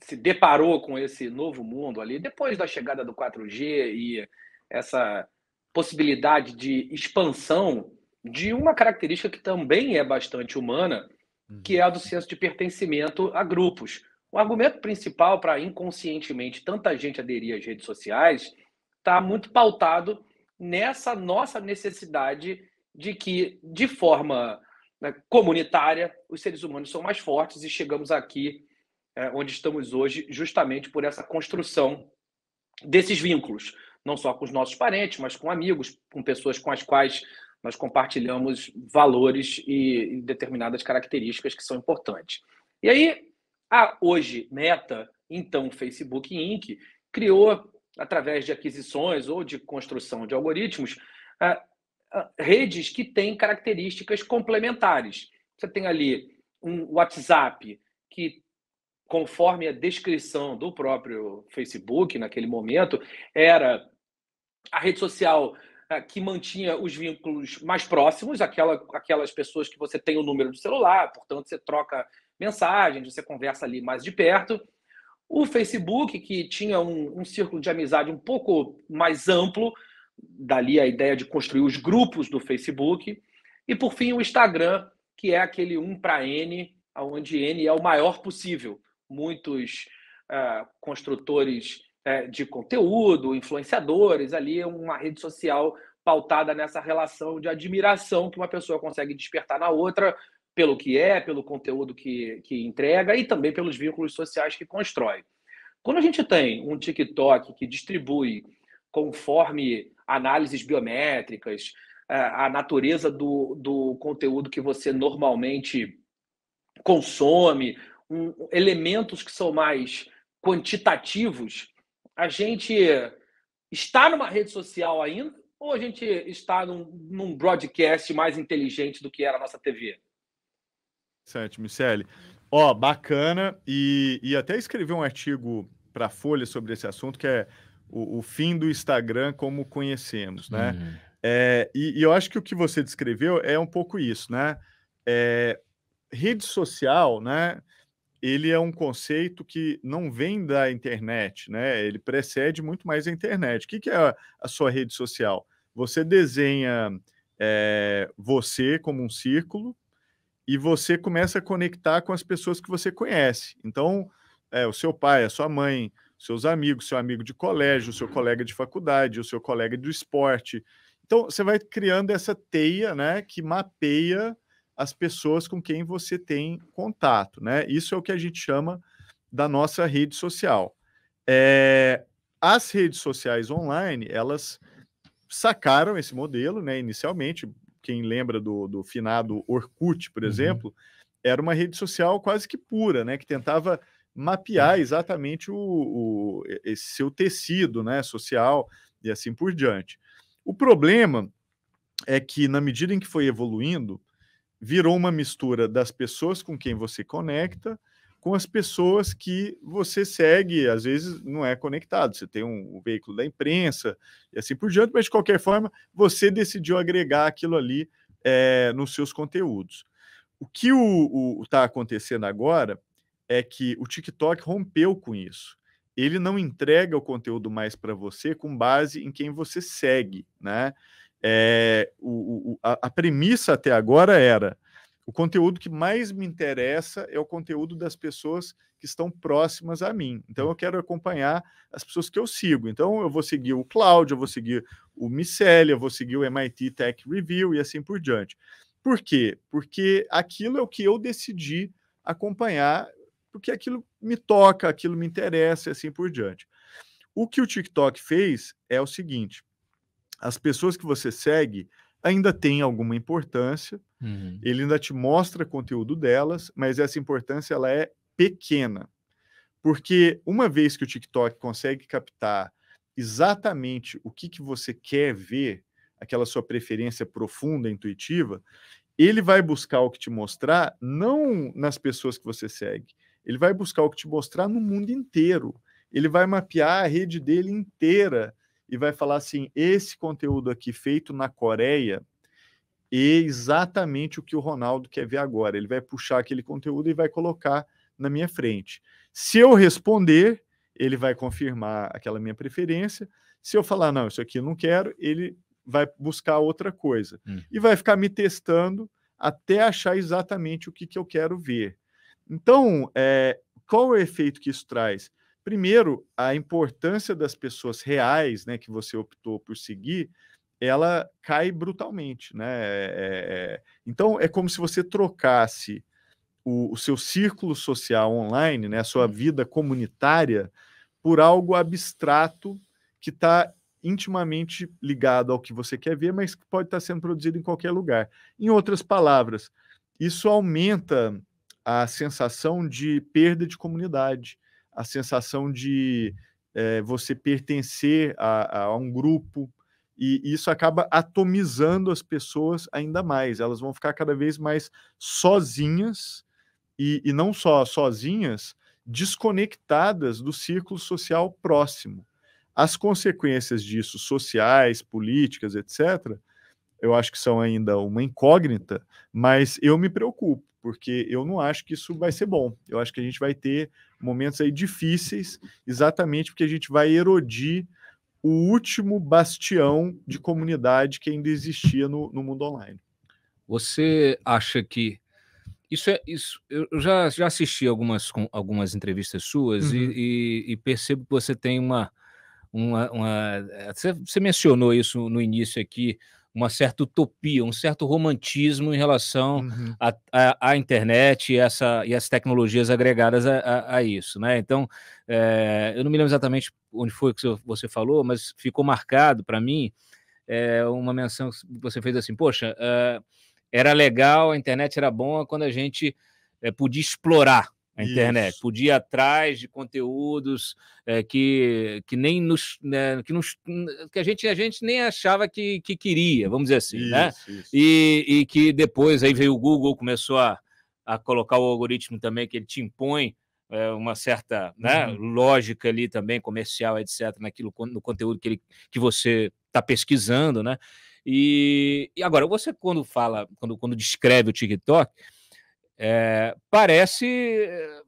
se deparou com esse novo mundo ali, depois da chegada do 4G e essa possibilidade de expansão de uma característica que também é bastante humana, uhum. que é a do senso de pertencimento a grupos. O argumento principal para inconscientemente tanta gente aderir às redes sociais está muito pautado nessa nossa necessidade de que, de forma né, comunitária, os seres humanos são mais fortes e chegamos aqui é, onde estamos hoje, justamente por essa construção desses vínculos, não só com os nossos parentes, mas com amigos, com pessoas com as quais nós compartilhamos valores e determinadas características que são importantes. E aí, a hoje Meta, então Facebook Inc., criou, através de aquisições ou de construção de algoritmos, é, é, redes que têm características complementares. Você tem ali um WhatsApp que conforme a descrição do próprio Facebook naquele momento, era a rede social ah, que mantinha os vínculos mais próximos, aquela, aquelas pessoas que você tem o número do celular, portanto você troca mensagens, você conversa ali mais de perto. O Facebook, que tinha um, um círculo de amizade um pouco mais amplo, dali a ideia de construir os grupos do Facebook. E por fim o Instagram, que é aquele 1 para N, onde N é o maior possível muitos uh, construtores uh, de conteúdo, influenciadores, ali uma rede social pautada nessa relação de admiração que uma pessoa consegue despertar na outra pelo que é, pelo conteúdo que, que entrega e também pelos vínculos sociais que constrói. Quando a gente tem um TikTok que distribui conforme análises biométricas, eh, a natureza do, do conteúdo que você normalmente consome, um, elementos que são mais quantitativos, a gente está numa rede social ainda ou a gente está num, num broadcast mais inteligente do que era a nossa TV? Certo, Michele. Ó, bacana. E, e até escrevi um artigo para a Folha sobre esse assunto, que é o, o, fim do Instagram como conhecemos, né? Uhum. É, e, e, eu acho que o que você descreveu é um pouco isso, né? É, rede social, né? ele é um conceito que não vem da internet, né? Ele precede muito mais a internet. O que, que é a, a sua rede social? Você desenha é, você como um círculo e você começa a conectar com as pessoas que você conhece. Então, é, o seu pai, a sua mãe, seus amigos, seu amigo de colégio, seu colega de faculdade, o seu colega do esporte. Então, você vai criando essa teia, né, que mapeia as pessoas com quem você tem contato, né? Isso é o que a gente chama da nossa rede social. É, as redes sociais online, elas sacaram esse modelo, né? Inicialmente, quem lembra do, do finado Orkut, por uhum. exemplo, era uma rede social quase que pura, né? Que tentava mapear exatamente o, o esse seu tecido, né? Social e assim por diante. O problema é que, na medida em que foi evoluindo, virou uma mistura das pessoas com quem você conecta com as pessoas que você segue, às vezes não é conectado, você tem um, um, veículo da imprensa e assim por diante, mas de qualquer forma, você decidiu agregar aquilo ali é, nos seus conteúdos. O que está acontecendo agora é que o TikTok rompeu com isso. Ele não entrega o conteúdo mais para você com base em quem você segue, né? É, o, o, a, a premissa até agora era o conteúdo que mais me interessa é o conteúdo das pessoas que estão próximas a mim. Então eu quero acompanhar as pessoas que eu sigo. Então eu vou seguir o Cláudio, eu vou seguir o Miceli, eu vou seguir o MIT Tech Review e assim por diante. Por quê? Porque aquilo é o que eu decidi acompanhar, porque aquilo me toca, aquilo me interessa e assim por diante. O que o TikTok fez é o seguinte: as pessoas que você segue ainda têm alguma importância, uhum. ele ainda te mostra conteúdo delas, mas essa importância ela é pequena. Porque uma vez que o TikTok consegue captar exatamente o que, que você quer ver, aquela sua preferência profunda, intuitiva, ele vai buscar o que te mostrar não nas pessoas que você segue, ele vai buscar o que te mostrar no mundo inteiro. Ele vai mapear a rede dele inteira e vai falar assim: esse conteúdo aqui feito na Coreia é exatamente o que o Ronaldo quer ver agora. Ele vai puxar aquele conteúdo e vai colocar na minha frente. Se eu responder, ele vai confirmar aquela minha preferência. Se eu falar, não, isso aqui eu não quero, ele vai buscar outra coisa. Hum. E vai ficar me testando até achar exatamente o que, que eu quero ver. Então, é, qual é o efeito que isso traz? Primeiro, a importância das pessoas reais, né, que você optou por seguir, ela cai brutalmente, né? É, é, é. então é como se você trocasse o, o, seu círculo social online, né, a sua vida comunitária, por algo abstrato que está intimamente ligado ao que você quer ver, mas que pode estar tá sendo produzido em qualquer lugar. Em outras palavras, isso aumenta a sensação de perda de comunidade a sensação de é, você pertencer a, a, um grupo, e isso acaba atomizando as pessoas ainda mais. Elas vão ficar cada vez mais sozinhas, e, e não só sozinhas, desconectadas do círculo social próximo. As consequências disso, sociais, políticas, etc., eu acho que são ainda uma incógnita, mas eu me preocupo, porque eu não acho que isso vai ser bom. Eu acho que a gente vai ter momentos aí difíceis, exatamente porque a gente vai erodir o último bastião de comunidade que ainda existia no, no mundo online. Você acha que isso é isso? Eu já, já assisti algumas, algumas entrevistas suas uhum. e, e, e percebo que você tem uma, uma, uma, você, mencionou isso no início aqui uma certa utopia, um certo romantismo em relação uhum. à uhum. internet e, essa, e as tecnologias agregadas a, a, a isso. Né? Então, é, eu não me lembro exatamente onde foi que você falou, mas ficou marcado para mim é, uma menção que você fez assim: poxa, é, era legal, a internet era boa quando a gente podia explorar a internet, Isso. podia ir atrás de conteúdos é, que, que nem nos, né, que nos que a gente a gente nem achava que, que queria, vamos dizer assim, né? isso, né? E, e que depois aí veio o Google começou a, a colocar o algoritmo também que ele te impõe é, uma certa né, uhum. lógica ali também comercial, etc. Naquilo no conteúdo que ele, que você está pesquisando, né? E, e agora você quando fala quando quando descreve o TikTok é, parece eh,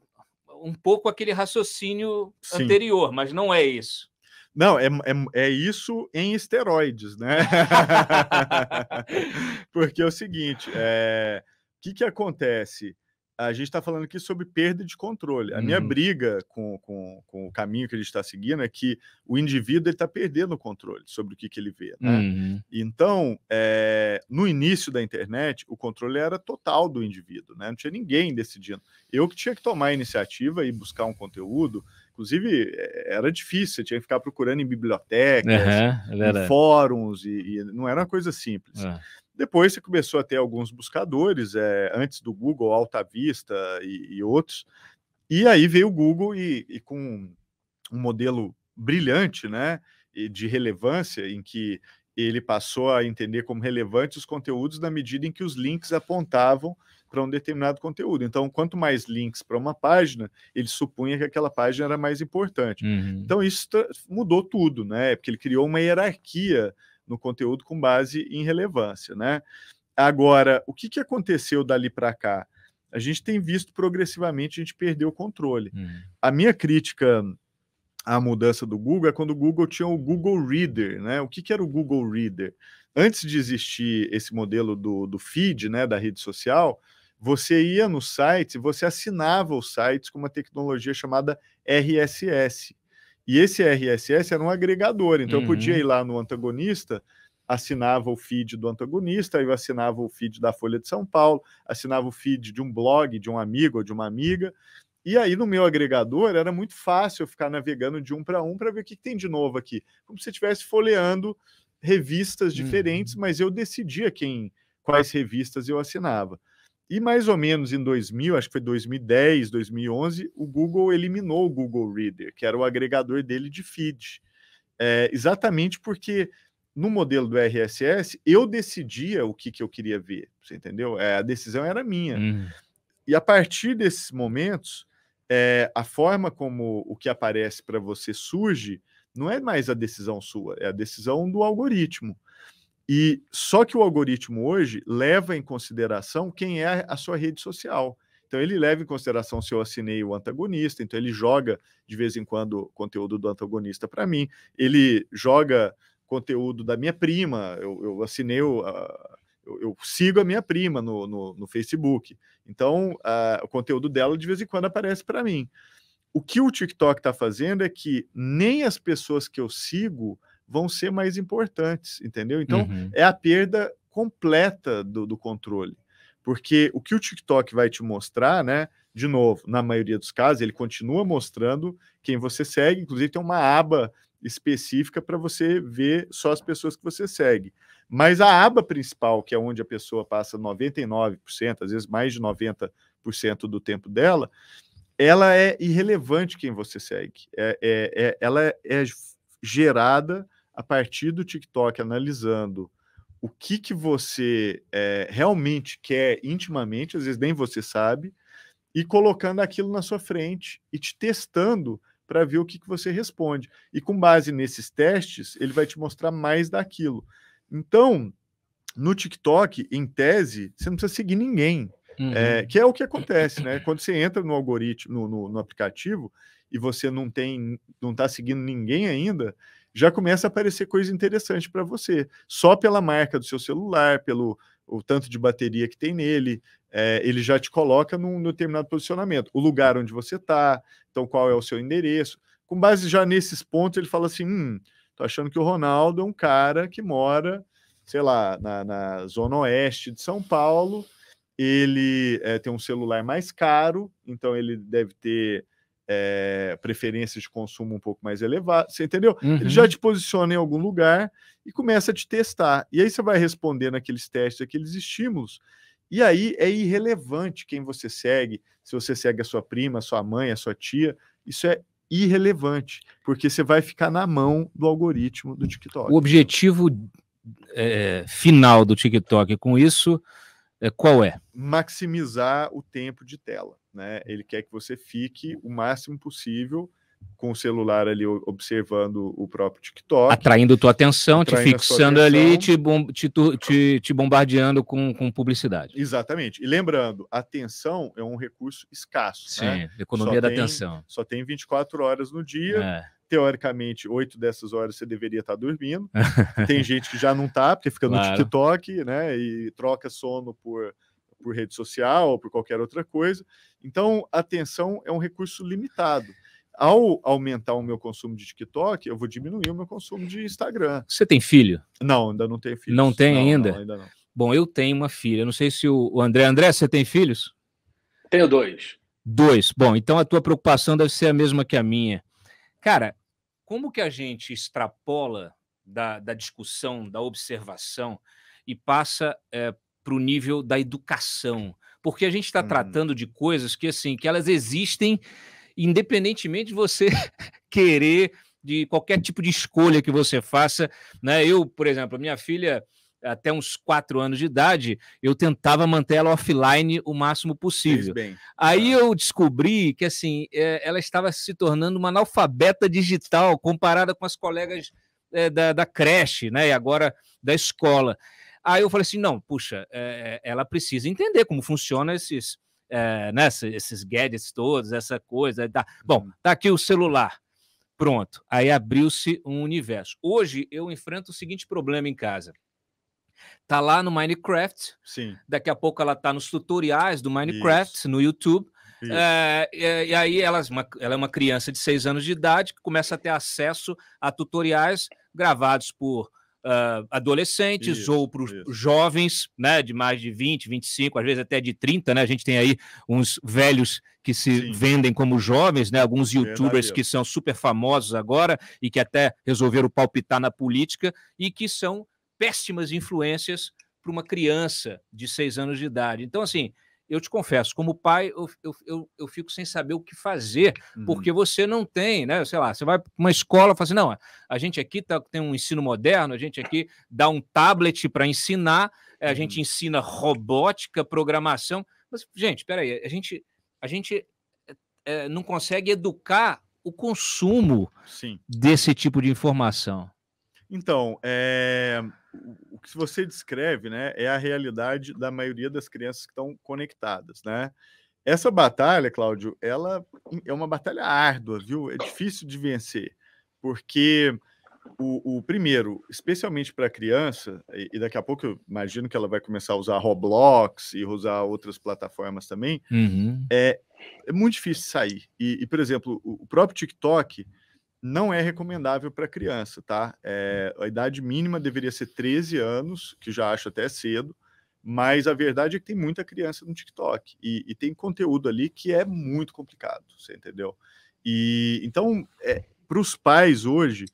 um pouco aquele raciocínio Sim. anterior, mas não é isso. Não, é, é, é isso em esteroides, né? *laughs* *laughs* Porque é o seguinte: o eh, que, que acontece? a gente está falando aqui sobre perda de controle. A uhum. minha briga com, com, com, o caminho que a gente está seguindo é que o indivíduo está perdendo o controle sobre o que, que ele vê. Né? Uhum. Então, é, no início da internet, o controle era total do indivíduo, né? não tinha ninguém decidindo. Eu que tinha que tomar a iniciativa e buscar um conteúdo. Inclusive, eh, era difícil, tinha que ficar procurando em bibliotecas, uhum, em fóruns, e, e, não era uma coisa simples. É. Depois você começou a ter alguns buscadores, é, antes do Google, Alta Vista e, e outros. E aí veio o Google e, e, com um modelo brilhante, né, de relevância, em que ele passou a entender como relevantes os conteúdos na medida em que os links apontavam para um determinado conteúdo. Então, quanto mais links para uma página, ele supunha que aquela página era mais importante. Uhum. Então, isso mudou tudo, né? Porque ele criou uma hierarquia no conteúdo com base em relevância, né? Agora, o que, que aconteceu dali para cá? A gente tem visto progressivamente a gente perder o controle. Uhum. A minha crítica à mudança do Google é quando o Google tinha o Google Reader, né? O que, que era o Google Reader? Antes de existir esse modelo do, do feed, né, da rede social, você ia no site, você assinava os sites com uma tecnologia chamada RSS. E esse RSS era um agregador, então uhum. eu podia uhum. ir lá no antagonista, assinava o feed do antagonista, eu assinava o feed da Folha de São Paulo, assinava o feed de um blog, de um amigo ou de uma amiga. E aí, no meu agregador, era muito fácil eu ficar navegando de um para um para ver o que, que, tem de novo aqui. Como se eu estivesse folheando revistas diferentes, uhum. mas eu decidia quem, quais revistas eu assinava. E mais ou menos em 2000, acho que foi 2010, 2011, o Google eliminou o Google Reader, que era o agregador dele de feed. É, exatamente porque no modelo do RSS eu decidia o que, que eu queria ver, você entendeu? É, a decisão era minha. Hum. E a partir desses momentos, é, a forma como o que aparece para você surge não é mais a decisão sua, é a decisão do algoritmo. E só que o algoritmo hoje leva em consideração quem é a sua rede social. Então ele leva em consideração se eu assinei o antagonista, então ele joga de vez em quando conteúdo do antagonista para mim, ele joga conteúdo da minha prima, eu, eu assinei o, eu, eu, sigo a minha prima no, no, no Facebook, então o conteúdo dela de vez em quando aparece para mim. O que o TikTok está fazendo é que nem as pessoas que eu sigo vão ser mais importantes, entendeu? Então, uhum. é a perda completa do, do controle. Porque o que o TikTok vai te mostrar, né? De novo, na maioria dos casos, ele continua mostrando quem você segue, inclusive tem uma aba específica para você ver só as pessoas que você segue. Mas a aba principal, que é onde a pessoa passa 99%, às vezes mais de 90% do tempo dela, ela é irrelevante quem você segue. É, é, é ela é gerada a partir do TikTok, analisando o que, que você é, realmente quer intimamente, às vezes nem você sabe, e colocando aquilo na sua frente e te testando para ver o que, que você responde. E com base nesses testes, ele vai te mostrar mais daquilo. Então, no TikTok, em tese, você não precisa seguir ninguém. Eh, uhum. É, que é o que acontece, né? Quando você entra no algoritmo, no, no, no aplicativo, e você não tem, não está seguindo ninguém ainda, já começa a aparecer coisa interessante para você, só pela marca do seu celular, pelo o tanto de bateria que tem nele, é, ele já te coloca num, num determinado posicionamento, o lugar onde você está, então qual é o seu endereço. Com base já nesses pontos, ele fala assim: hum, tô achando que o Ronaldo é um cara que mora, sei lá, na, na zona oeste de São Paulo, ele é, tem um celular mais caro, então ele deve ter é, preferência de consumo um pouco mais elevada, você entendeu? Uhum. Ele já uhum. te posiciona em algum lugar e começa a te testar. E aí você vai respondendo aqueles testes, aqueles estímulos. E aí é irrelevante quem você segue, se você segue a sua prima, a sua mãe, a sua tia, isso é irrelevante, porque você vai ficar na mão do algoritmo do TikTok. O objetivo é, final do TikTok com isso, é, qual é? Maximizar o tempo de tela né? Ele quer que você fique o máximo possível com o celular ali observando o próprio TikTok. Atraindo tua atenção, atraindo te fixando ali, te, bom, te, te, te, bombardeando com, com publicidade. Exatamente. E lembrando, atenção é um recurso escasso. Né? Sim, né? economia só da tem, atenção. Só tem 24 horas no dia. É. Teoricamente, oito dessas horas você deveria estar dormindo. *laughs* tem gente que já não está, porque fica no TikTok, né? E troca sono por por rede social ou por qualquer outra coisa. Então, a atenção é um recurso limitado. Ao aumentar o meu consumo de TikTok, eu vou diminuir o meu consumo de Instagram. Você tem filho? Não, ainda não tenho filho. Não tem não, ainda? Não, ainda não. Bom, eu tenho uma filha. Não sei se o André. André, você tem filhos? Tenho dois. Dois. Bom, então a tua preocupação deve ser a mesma que a minha. Cara, como que a gente extrapola da, da discussão, da observação e passa é, para o nível da educação, porque a gente está hum. tratando de coisas que assim que elas existem independentemente de você *laughs* querer de qualquer tipo de escolha que você faça, né? Eu, por exemplo, minha filha até uns quatro anos de idade, eu tentava manter ela offline o máximo possível. Aí ah. eu descobri que assim é, ela estava se tornando uma analfabeta digital comparada com as colegas é, da, da creche, né? E agora da escola. Aí eu falei assim: não, puxa, é, ela precisa entender como funciona esses, é, né, esses gadgets todos, essa coisa. Tá. Bom, uhum. tá aqui o celular. Pronto. Aí abriu-se um universo. Hoje eu enfrento o seguinte problema em casa. Tá lá no Minecraft. Sim. Daqui a pouco ela tá nos tutoriais do Minecraft Isso. no YouTube. É, e aí ela, é ela é uma criança de seis anos de idade que começa a ter acesso a tutoriais gravados por uh, adolescentes isso, ou para os jovens, né, de mais de 20, 25, às vezes até de 30, né? A gente tem aí uns velhos que se Sim. vendem como jovens, né? Alguns youtubers Verdade. que são super famosos agora e que até resolveram palpitar na política e que são péssimas influências para uma criança de seis anos de idade. Então, assim, eu te confesso, como pai, eu, eu, eu, eu fico sem saber o que fazer, uhum. porque você não tem, né? Sei lá, você vai para uma escola e fala assim: não, a gente aqui tá, tem um ensino moderno, a gente aqui dá um tablet para ensinar, eh, a gente uhum. ensina robótica, programação. Mas, gente, peraí, a gente, a gente é, não consegue educar o consumo Sim. desse tipo de informação. Então, é, o que você descreve né, é a realidade da maioria das crianças que estão conectadas. Né? Essa batalha, Cláudio, ela é uma batalha árdua, viu? É difícil de vencer, porque o, o primeiro, especialmente para a criança, e, e, daqui a pouco eu imagino que ela vai começar a usar Roblox e usar outras plataformas também, uhum. é, é muito difícil sair. E, e por exemplo, o, o próprio TikTok não é recomendável para criança, tá? É, a idade mínima deveria ser 13 anos, que já acho até cedo, mas a verdade é que tem muita criança no TikTok e, e tem conteúdo ali que é muito complicado, você entendeu? E então, é, para os pais hoje,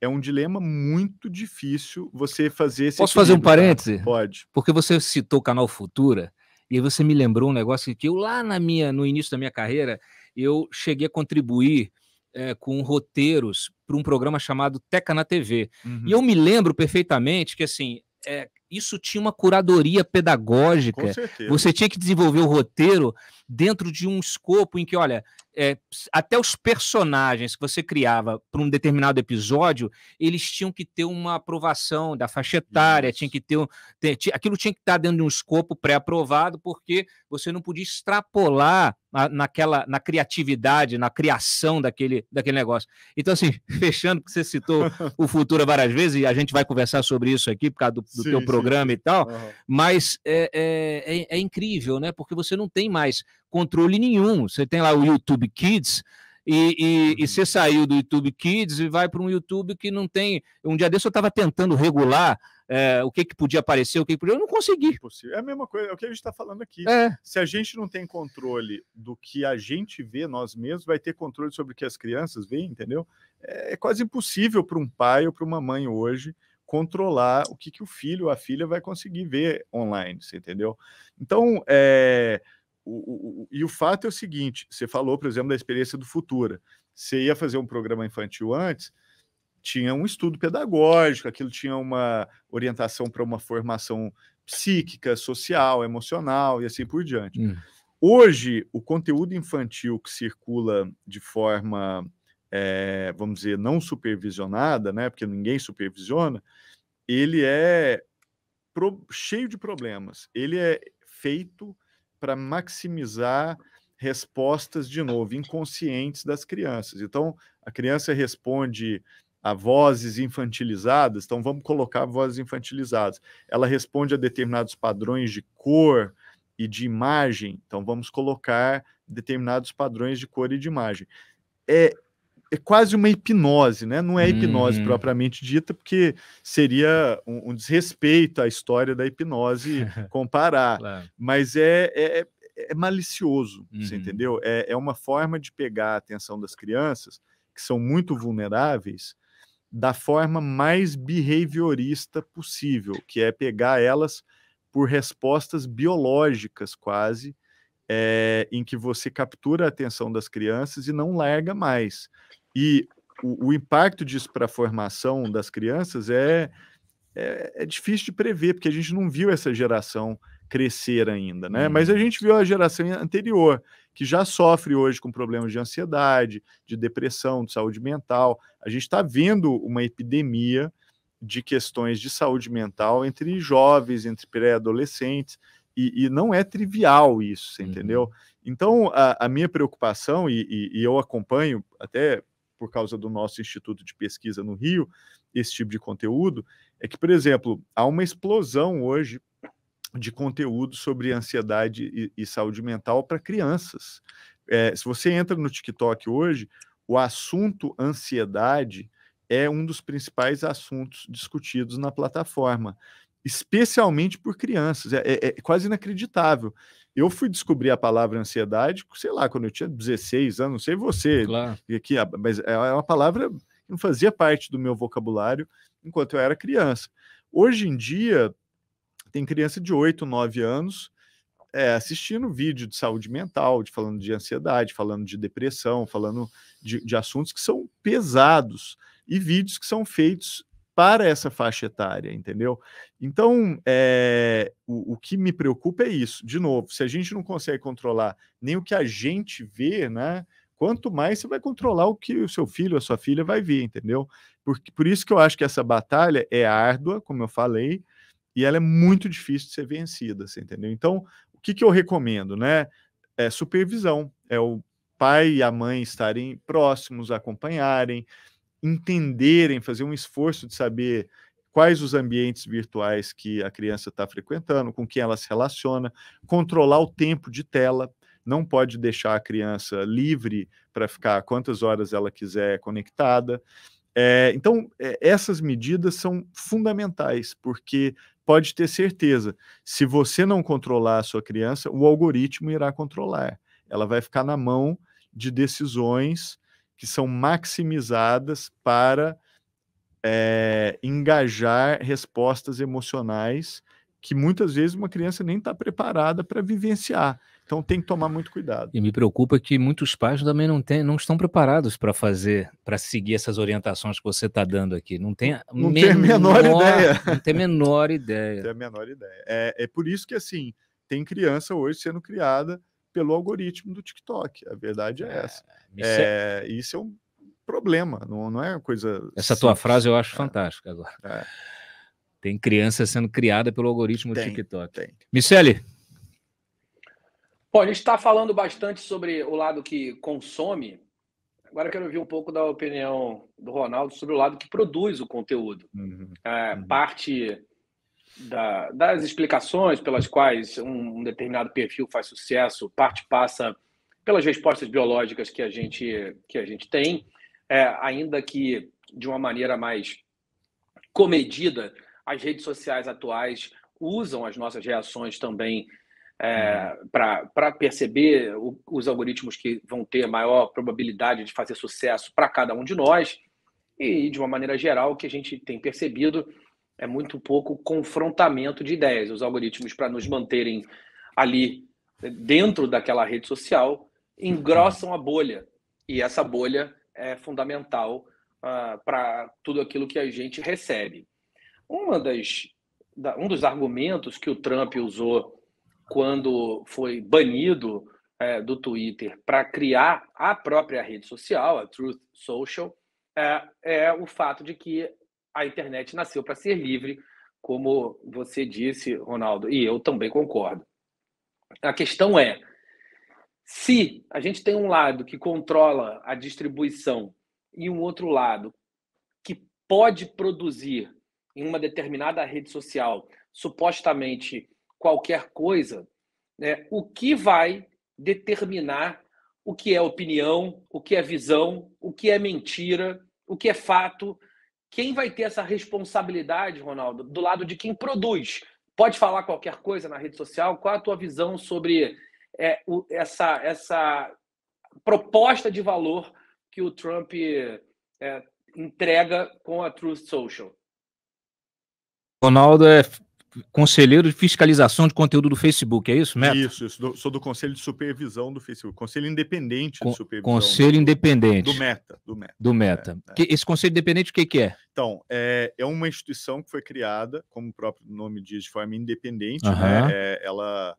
é um dilema muito difícil você fazer esse. Posso fazer um tá? parêntese? Pode. Porque você citou o canal Futura e aí você me lembrou um negócio que eu lá na minha, no início da minha carreira eu cheguei a contribuir é, com roteiros para um programa chamado Teca na TV. Uhum. E eu me lembro perfeitamente que, assim, é, isso tinha uma curadoria pedagógica. Você tinha que desenvolver o roteiro dentro de um escopo em que, olha, é, até os personagens que você criava para um determinado episódio, eles tinham que ter uma aprovação da faixa etária, tinha que ter, um, ter, aquilo tinha que estar tá dentro de um escopo pré-aprovado, porque você não podia extrapolar a, naquela, na criatividade, na criação daquele, daquele negócio. Então, assim, *laughs* fechando, que você citou o Futura várias vezes, e a gente vai conversar sobre isso aqui por causa do, do sim, teu programa e tal, uhum. mas é, é, é, é incrível, né? Porque você não tem mais controle nenhum. Você tem lá o YouTube Kids, e, e, e, uhum. você saiu do YouTube Kids e vai para um YouTube que não tem. Um dia desse eu estava tentando regular é, o que, que podia aparecer, o que, que podia. Eu não consegui. É a mesma coisa, é o que a gente está falando aqui. É. Se a gente não tem controle do que a gente vê nós mesmos, vai ter controle sobre o que as crianças veem, entendeu? É, é quase impossível para um pai ou para uma mãe hoje controlar o que, que o filho ou a filha vai conseguir ver online, você entendeu? Então, é o, o, e o fato é o seguinte: você falou, por exemplo, da experiência do Futura. Você ia fazer um programa infantil antes, tinha um estudo pedagógico, aquilo tinha uma orientação para uma formação psíquica, social, emocional e assim por diante. Hum. Hoje, o conteúdo infantil que circula de forma, é, vamos dizer, não supervisionada, né, porque ninguém supervisiona, ele é pro, cheio de problemas. Ele é feito para maximizar respostas, de novo, inconscientes das crianças. Então, a criança responde a vozes infantilizadas, então vamos colocar vozes infantilizadas. Ela responde a determinados padrões de cor e de imagem, então vamos colocar determinados padrões de cor e de imagem. É é quase uma hipnose, né? Não é hipnose hum. propriamente dita, porque seria um, um, desrespeito à história da hipnose *laughs* comparar. claro. Mas é, é, é, é malicioso, uhum. você entendeu? É, é uma forma de pegar a atenção das crianças, que são muito vulneráveis, da forma mais behaviorista possível, que é pegar elas por respostas biológicas quase, é, em que você captura a atenção das crianças e não larga mais. E o, o impacto disso para a formação das crianças é, é, é, difícil de prever, porque a gente não viu essa geração crescer ainda, né? Hum. Mas a uhum. gente viu a geração anterior, que já sofre hoje com problemas de ansiedade, de depressão, de saúde mental. A gente está vendo uma epidemia de questões de saúde mental entre jovens, entre pré-adolescentes. E, e não é trivial isso, uhum. entendeu? Então, a, a minha preocupação, e, e, e eu acompanho até por causa do nosso instituto de pesquisa no Rio, esse tipo de conteúdo, é que, por exemplo, há uma explosão hoje de conteúdo sobre ansiedade e, e saúde mental para crianças. É, se você entra no TikTok hoje, o assunto ansiedade é um dos principais assuntos discutidos na plataforma especialmente por crianças. É, é, é, quase inacreditável. Eu fui descobrir a palavra ansiedade, sei lá, quando eu tinha 16 anos, não sei você, claro. aqui, ah, mas é uma palavra que não fazia parte do meu vocabulário enquanto eu era criança. Hoje em dia, tem criança de 8, 9 anos é, assistindo vídeo de saúde mental, de falando de ansiedade, falando de depressão, falando de, de assuntos que são pesados e vídeos que são feitos para essa faixa etária, entendeu? Então, é, o, o, que me preocupa é isso. De novo, se a gente não consegue controlar nem o que a gente vê, né? Quanto mais você vai controlar o que o seu filho, a sua filha vai ver, entendeu? Por, por isso que eu acho que essa batalha é árdua, como eu falei, e ela é muito difícil de ser vencida, assim, entendeu? Então, o que, que eu recomendo, né? É supervisão, é o pai e a mãe estarem próximos, acompanharem, entenderem, fazer um esforço de saber quais os ambientes virtuais que a criança está frequentando, com quem ela se relaciona, controlar o tempo de tela, não pode deixar a criança livre para ficar quantas horas ela quiser conectada. É, então, é, essas medidas são fundamentais, porque pode ter certeza, se você não controlar a sua criança, o algoritmo irá controlar. Ela vai ficar na mão de decisões que são maximizadas para é, engajar respostas emocionais que muitas vezes uma criança nem está preparada para vivenciar. Então tem que tomar muito cuidado. E me preocupa que muitos pais também não, tem, não estão preparados para fazer, para seguir essas orientações que você está dando aqui. Não tem, não menor, tem a menor ideia. Não tem a menor ideia. *laughs* Não tem a menor ideia. É, é por isso que assim tem criança hoje sendo criada pelo algoritmo do TikTok. A verdade é, é essa. É, é, isso é um problema, não, não é uma coisa. Essa simples. tua frase eu acho é. fantástica agora. É. Tem criança sendo criada pelo algoritmo tem, do TikTok. Tem. Michele. Bom, a gente está falando bastante sobre o lado que consome. Agora eu quero ouvir um pouco da opinião do Ronaldo sobre o lado que produz o conteúdo. Uhum. É, uhum. Parte da, das explicações pelas quais um, um, determinado perfil faz sucesso, parte passa pelas respostas biológicas que a gente, que a gente tem, é, ainda que de uma maneira mais comedida, as redes sociais atuais usam as nossas reações também é, uhum. para perceber o, os algoritmos que vão ter maior probabilidade de fazer sucesso para cada um de nós e, de uma maneira geral, o que a gente tem percebido é muito pouco confrontamento de ideias. Os algoritmos, para nos manterem ali eh, dentro daquela rede social, engrossam a bolha. E essa bolha é fundamental uh, ah, para tudo aquilo que a gente recebe. Uma das, da, um dos argumentos que o Trump usou quando foi banido eh, do Twitter para criar a própria rede social, a Truth Social, é, é o fato de que a internet nasceu para ser livre, como você disse, Ronaldo, e eu também concordo. A questão é: se a gente tem um lado que controla a distribuição e um outro lado que pode produzir em uma determinada rede social supostamente qualquer coisa, né, o que vai determinar o que é opinião, o que é visão, o que é mentira, o que é fato quem vai ter essa responsabilidade, Ronaldo, do lado de quem produz? Pode falar qualquer coisa na rede social? Qual a tua visão sobre é, o, essa, essa proposta de valor que o Trump é, entrega com a Truth Social? Ronaldo é conselheiro de fiscalização de conteúdo do Facebook, é isso, Meta? Isso, isso. Do, sou do Conselho de Supervisão do Facebook, Conselho Independente Con de Supervisão. Conselho do, Independente. Do Meta. Do Meta. Do Meta. É, é. esse Conselho Independente, o que, que, é? Então, é, é uma instituição que foi criada, como o próprio nome diz, de forma independente. Né? É, ela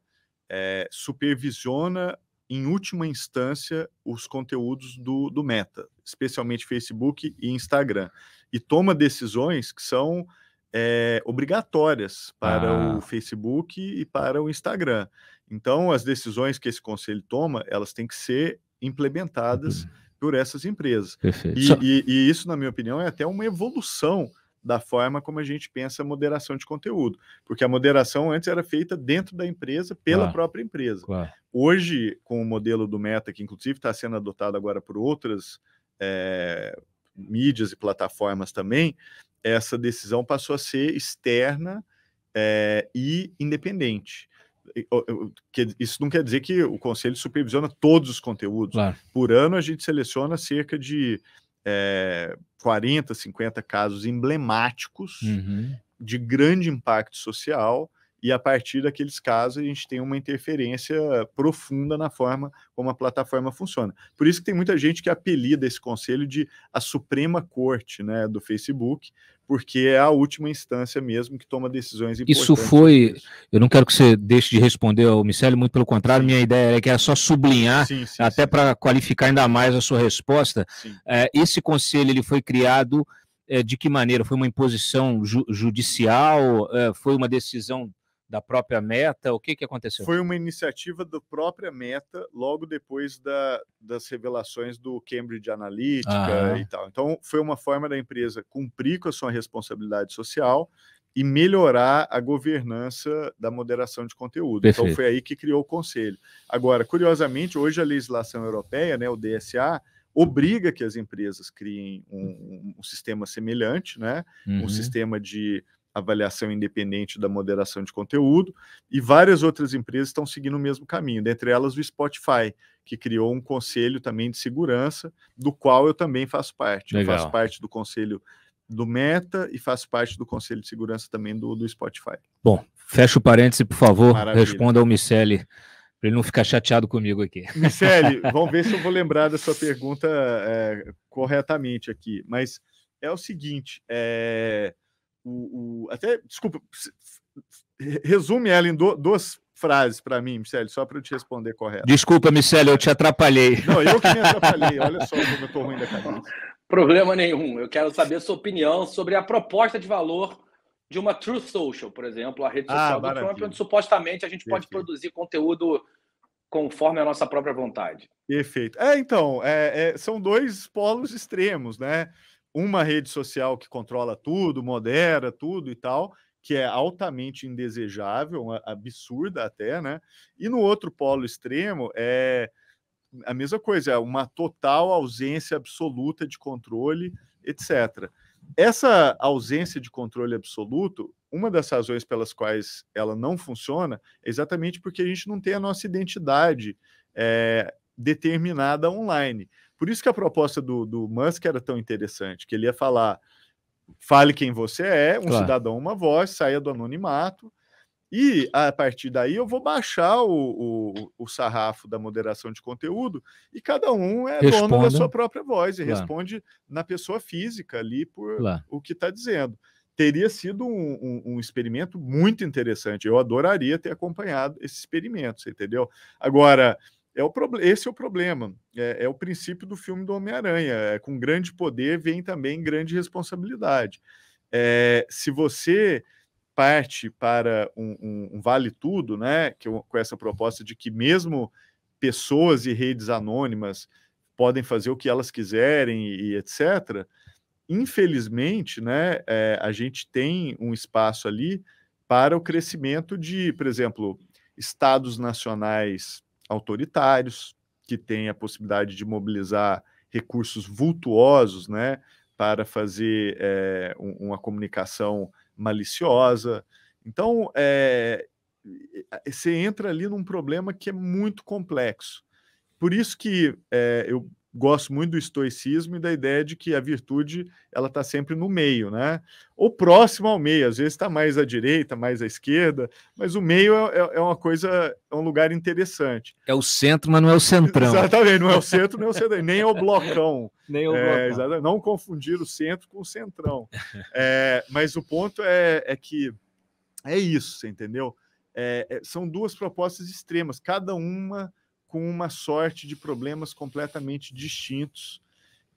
é, supervisiona, em última instância, os conteúdos do, do Meta, especialmente Facebook e Instagram. E toma decisões que são é, obrigatórias para ah. o Facebook e para o Instagram. Então, as decisões que esse conselho toma, elas têm que ser implementadas uhum. por essas empresas. E, Só... e, e isso, na minha opinião, é até uma evolução da forma como a gente pensa a moderação de conteúdo, porque a moderação antes era feita dentro da empresa, pela claro, própria empresa. Claro. Hoje, com o modelo do Meta, que inclusive está sendo adotado agora por outras é, mídias e plataformas também, essa decisão passou a ser externa é, e independente. Isso não quer dizer que o conselho supervisiona todos os conteúdos. Claro. Por ano, a gente seleciona cerca de é, 40, 50 casos emblemáticos uhum. de grande impacto social e a partir daqueles casos a gente tem uma interferência profunda na forma como a plataforma funciona. Por isso que tem muita gente que apelida esse conselho de a Suprema Corte né, do Facebook, porque é a última instância mesmo que toma decisões importantes. Isso foi. Eu não quero que você deixe de responder ao Micélio, muito pelo contrário, minha ideia era que era só sublinhar, sim, sim, até para qualificar ainda mais a sua resposta. É, esse conselho ele foi criado. É, de que maneira? Foi uma imposição ju judicial? É, foi uma decisão da própria Meta? O que, que aconteceu? Foi uma iniciativa da própria Meta, logo depois da, das revelações do Cambridge Analytica ah. e tal. Então, foi uma forma da empresa cumprir com a sua responsabilidade social e melhorar a governança da moderação de conteúdo. Então, Perfeito. Então, foi aí que criou o conselho. Agora, curiosamente, hoje a legislação europeia, né, o DSA, obriga que as empresas criem um, um, um sistema semelhante, né? Uhum. Um sistema de avaliação independente da moderação de conteúdo, e várias outras empresas estão seguindo o mesmo caminho, dentre elas o Spotify, que criou um conselho também de segurança, do qual eu também faço parte. Legal. Eu faço parte do conselho do Meta e faço parte do conselho de segurança também do, do Spotify. Bom, fecha o parêntese, por favor, Maravilha. responda ao Miceli para ele não ficar chateado comigo aqui. *laughs* Michele, *laughs* vamos ver se eu vou lembrar da sua pergunta é, corretamente aqui. Mas é o seguinte: é, o, o até, desculpa, resume ela em do, duas frases para mim, Michele, só para eu te responder correto. Desculpa, Michele, eu te atrapalhei. Não, eu que me *laughs* atrapalhei. Olha só como eu tô ruim da cabeça. Problema nenhum. Eu quero saber sua opinião sobre a proposta de valor de uma True Social, por exemplo, a rede ah, social ah, do maravilha. Trump, onde supostamente a gente pode produzir conteúdo conforme a nossa própria vontade. Perfeito. É, então, é, é, são dois polos extremos, né? uma rede social que controla tudo, modera tudo e tal, que é altamente indesejável, absurda até, né? E no outro polo extremo é a mesma coisa, é uma total ausência absoluta de controle, etc. Essa ausência de controle absoluto, uma das razões pelas quais ela não funciona é exatamente porque a gente não tem a nossa identidade é, determinada online. Por isso que a proposta do, do Musk era tão interessante, que ele ia falar, fale quem você é, um claro. cidadão, uma voz, saia do anonimato, e a partir daí eu vou baixar o, o, o sarrafo da moderação de conteúdo e cada um é Responda. dono da sua própria voz e claro. responde na pessoa física ali por claro. o que está dizendo. Teria sido um, um, um, experimento muito interessante. Eu adoraria ter acompanhado esse experimento, você entendeu? Agora, é o esse é o problema, é, é o princípio do filme do Homem-Aranha. É, com grande poder vem também grande responsabilidade. É, se você parte para um, um, um vale tudo, né, que, com essa proposta de que mesmo pessoas e redes anônimas podem fazer o que elas quiserem e, e etc. Infelizmente, né, é, a gente tem um espaço ali para o crescimento de, por exemplo, estados nacionais autoritários, que têm a possibilidade de mobilizar recursos vultuosos né, para fazer é, uma comunicação maliciosa. Então, é, você entra ali num problema que é muito complexo. Por isso que é, eu gosto muito do estoicismo e da ideia de que a virtude ela está sempre no meio, né? Ou próximo ao meio, às vezes está mais à direita, mais à esquerda, mas o meio é, é, é, uma coisa, é um lugar interessante. É o centro, mas não é o centrão. Exatamente, não é o *laughs* centro, nem é o centrão, nem é o blocão. Nem é o é, Não confundir o centro com o centrão. É, mas o ponto é, é que é isso, entendeu? são duas propostas extremas, cada uma com uma sorte de problemas completamente distintos.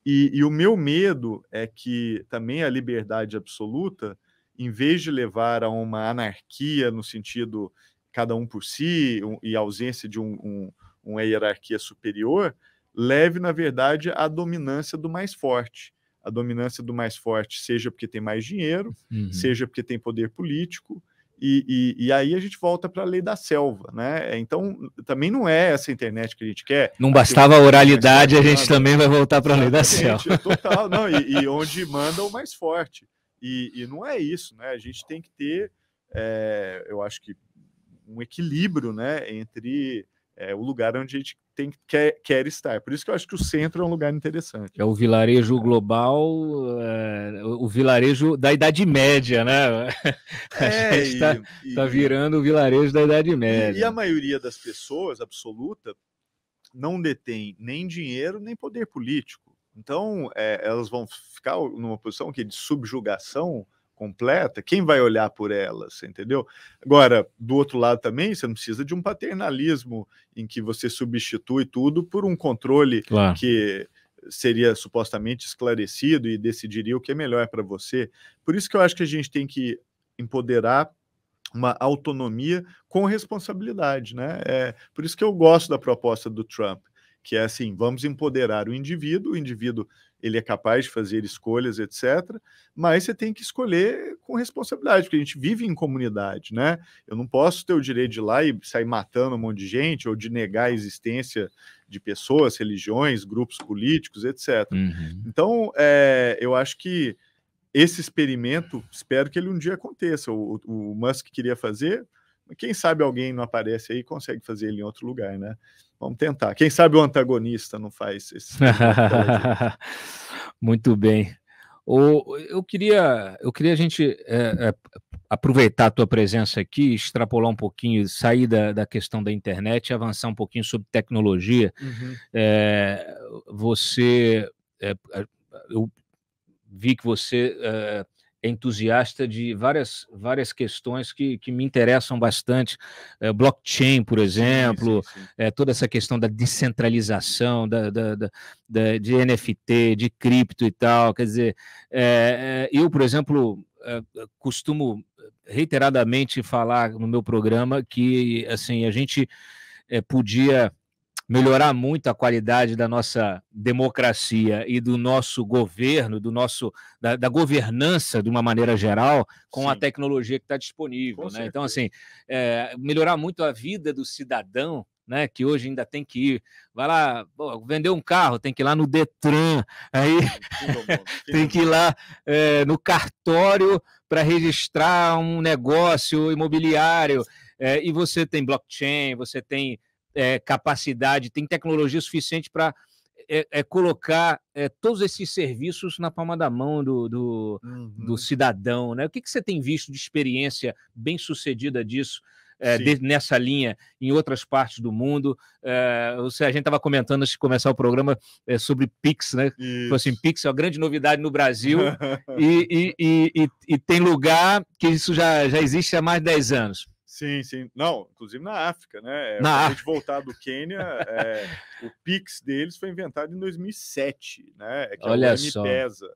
E, e o meu medo é que também a liberdade absoluta, em vez de levar a uma anarquia no sentido cada um por si um, e ausência de um, um, uma hierarquia superior, leve, na verdade, à dominância do mais forte. A dominância do mais forte, seja porque tem mais dinheiro, uhum. seja porque tem poder político, e, e, e, aí a gente volta para a lei da selva, né? É, então, também não é essa internet que a gente quer. Não bastava a oralidade, a gente também vai voltar para a lei da selva. É total, não, e, e, *laughs* onde manda o mais forte. E, não é isso, né? A gente tem que ter, é, eu acho que, um equilíbrio, né? Entre é, o lugar onde a gente tem, quer, quer estar. Por isso que eu acho que o centro é um lugar interessante. É o vilarejo global, é, o vilarejo da Idade Média, né? *laughs* A é, gente está tá, tá virando o vilarejo da Idade Média. E, e a maioria das pessoas, absoluta, não detém nem dinheiro nem poder político. Então, é, elas vão ficar numa posição que é de subjugação completa, quem vai olhar por elas, entendeu? Agora, do outro lado também, você não precisa de um paternalismo em que você substitui tudo por um controle claro. que seria supostamente esclarecido e decidiria o que é melhor para você. Por isso que eu acho que a gente tem que empoderar uma autonomia com responsabilidade, né? É, por isso que eu gosto da proposta do Trump, que é assim, vamos empoderar o indivíduo, o indivíduo ele é capaz de fazer escolhas, etc. Mas você tem que escolher com responsabilidade, porque a gente vive em comunidade, né? Eu não posso ter o direito de ir lá e sair matando um monte de gente ou de negar a existência de pessoas, religiões, grupos políticos, etc. Uhum. Então, é, eu acho que esse experimento, espero que ele um dia aconteça. O, o Musk queria fazer, quem sabe alguém não aparece aí e consegue fazer ele em outro lugar, né? Vamos tentar. Quem sabe o antagonista não faz esse. Tipo *laughs* Muito bem. O, eu queria, eu queria a gente é, é, aproveitar a tua presença aqui, extrapolar um pouquinho, sair da, da questão da internet, avançar um pouquinho sobre tecnologia. Uhum. É, você, é, eu vi que você é, entusiasta de várias, várias questões que, que me interessam bastante. É, blockchain, por exemplo, sim, sim, sim. É, toda essa questão da descentralização, da, da, da, da, de NFT, de cripto e tal. Quer dizer, é, é eu, por exemplo, é, é, costumo reiteradamente falar no meu programa que assim a gente podia melhorar muito a qualidade da nossa democracia e do nosso governo, do nosso da, da governança de uma maneira geral, com Sim. a tecnologia que está disponível. Né? Então, assim, é, melhorar muito a vida do cidadão. Né, que hoje ainda tem que ir, vai lá, vender um carro, tem que ir lá no Detran, aí *laughs* tem que ir lá é, no cartório para registrar um negócio imobiliário, é, e você tem blockchain, você tem é, capacidade, tem tecnologia suficiente para é, é, colocar é, todos esses serviços na palma da mão do, do, uhum. do cidadão, né? O que, que, você tem visto de experiência bem sucedida disso? É, de, nessa linha em outras partes do mundo. É, a gente estava comentando antes de começar o programa é, sobre Pix, né? foi Assim, Pix é uma grande novidade no Brasil *laughs* e, e, e, e, tem lugar que isso já, já existe há mais de 10 anos. Sim, sim. Não, inclusive na África, né? Na a gente voltar do Quênia, é, o Pix deles foi inventado em 2007, né? É que Olha só. pesa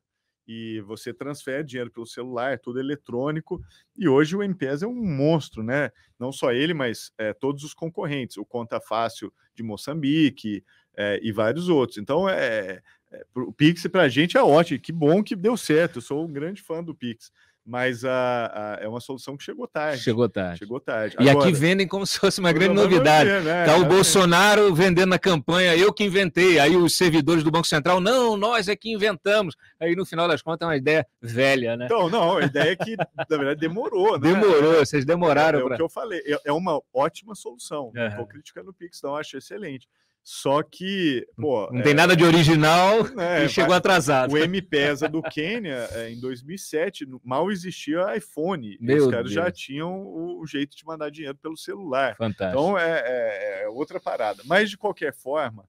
e você transfere dinheiro pelo celular, é tudo eletrônico. E hoje o MPesa é um monstro, né? Não só ele, mas é, todos os concorrentes, o Conta Fácil de Moçambique é, e vários outros. Então, é, é o Pix para a gente é ótimo. Que bom que deu certo. Eu sou um grande fã do Pix mas a, a, é uma solução que chegou tarde. Chegou tarde. Chegou tarde. Agora, e aqui vendem como se fosse uma grande é novidade. Está né? Tá o é, Bolsonaro vendendo na campanha, eu que inventei. Aí os servidores do Banco Central, não, nós é que inventamos. Aí no final das contas é uma ideia velha, né? Então, não, a ideia é que, na verdade, demorou, né? Demorou, vocês demoraram. É, é pra... o que eu falei, é, é uma ótima solução. Uhum. Não estou criticando o Pix, não, acho excelente. Só que, pô. Não é... tem nada de original é, e chegou vai... atrasado. O M-Pesa do Quênia, é, em 2007, mal existia iPhone. Meu os caras Deus. já tinham o jeito de mandar dinheiro pelo celular. Fantástico. Então é, é, é outra parada. Mas, de qualquer forma,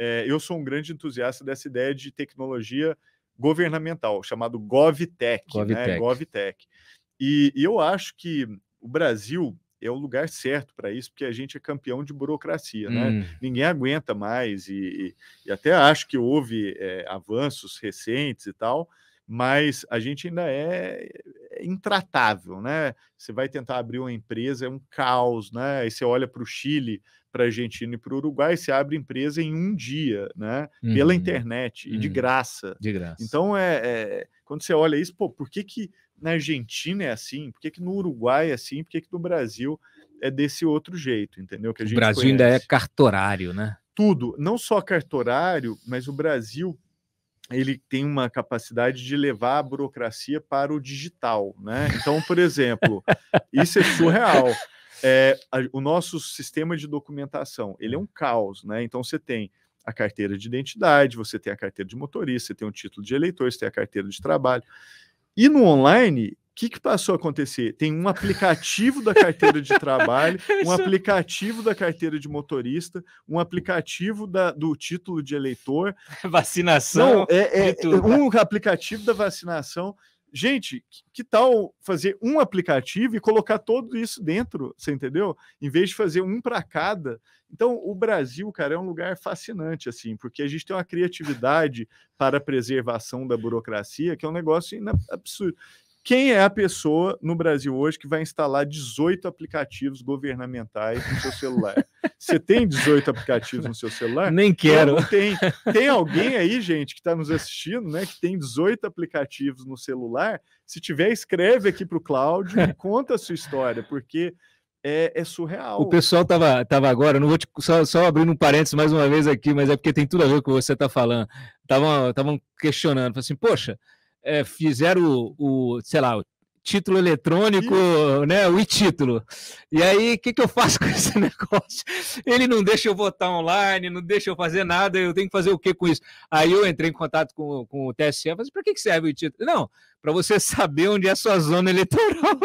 é, eu sou um grande entusiasta dessa ideia de tecnologia governamental, chamado GovTech. Né? GovTech. Né? GovTech. E, e eu acho que o Brasil é o lugar certo para isso, porque a gente é campeão de burocracia, né? hum. né? Ninguém aguenta mais, e, e, e, até acho que houve é, avanços recentes e tal, mas a gente ainda é, é intratável, né? Você vai tentar abrir uma empresa, é um caos, né? Aí você olha para o Chile, para a Argentina e para o Uruguai, você abre empresa em um dia, né? Uhum. Pela internet e de uhum. graça. De graça. Então é, é, quando você olha isso, pô, por que que na Argentina é assim? Por que que no Uruguai é assim? Por que que no Brasil é desse outro jeito, entendeu? Que a gente o Brasil conhece. ainda é cartorário, né? Tudo, não só cartorário, mas o Brasil ele tem uma capacidade de levar a burocracia para o digital, né? Então, por exemplo, isso é surreal. É, a, o nosso sistema de documentação, ele é um caos, né? Então você tem a carteira de identidade, você tem a carteira de motorista, você tem o título de eleitor, você tem a carteira de trabalho. E no online, que, que passou a acontecer? Tem um aplicativo da carteira de trabalho, *laughs* um aplicativo da carteira de motorista, um aplicativo da, do título de eleitor. *laughs* Vacinação. Não, é, é, é um aplicativo da vacinação. Gente, que tal fazer um aplicativo e colocar tudo isso dentro, você entendeu? Em vez de fazer um para cada. Então, o Brasil, cara, é um lugar fascinante, assim, porque a gente tem uma criatividade para a preservação da burocracia que é um negócio absurdo. Quem é a pessoa no Brasil hoje que vai instalar 18 aplicativos governamentais no seu celular? Você tem 18 aplicativos no seu celular? Nem quero. Não, não tem. Tem alguém aí, gente, que está nos assistindo, né, que tem 18 aplicativos no celular? Se tiver, escreve aqui para o Cláudio e conta a sua história, porque é, é, surreal. O pessoal tava, tava agora, não vou te, só, só abrindo um parênteses mais uma vez aqui, mas é porque tem tudo a ver com o que você está falando. Estavam questionando, assim, poxa, é, fizeram o, o, sei lá, o título eletrônico, né? O e-título. E aí, o que, que eu faço *laughs* com esse negócio? Ele não deixa eu votar online, não deixa eu fazer nada, eu tenho que fazer o que com isso? Aí eu entrei em contato com, com o TSE, falei, para que, que serve o e-título? Não, para você *laughs* saber onde é a sua zona eleitoral.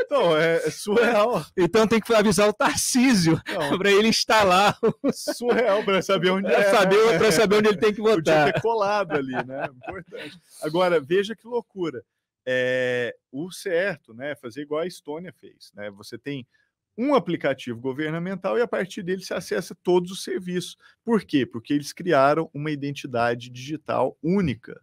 Então é, é surreal. Então tem que avisar o Tarcísio para ele instalar. o Surreal para saber onde *laughs* é. é né? Para saber onde ele tem que *laughs* votar. Podia ter colado ali, né? Importante. Agora, veja que loucura. É, o certo, né? É fazer igual a Estônia fez, né? Você tem um aplicativo governamental e a partir dele se acessa todos os serviços. Por quê? Porque eles criaram uma identidade digital única.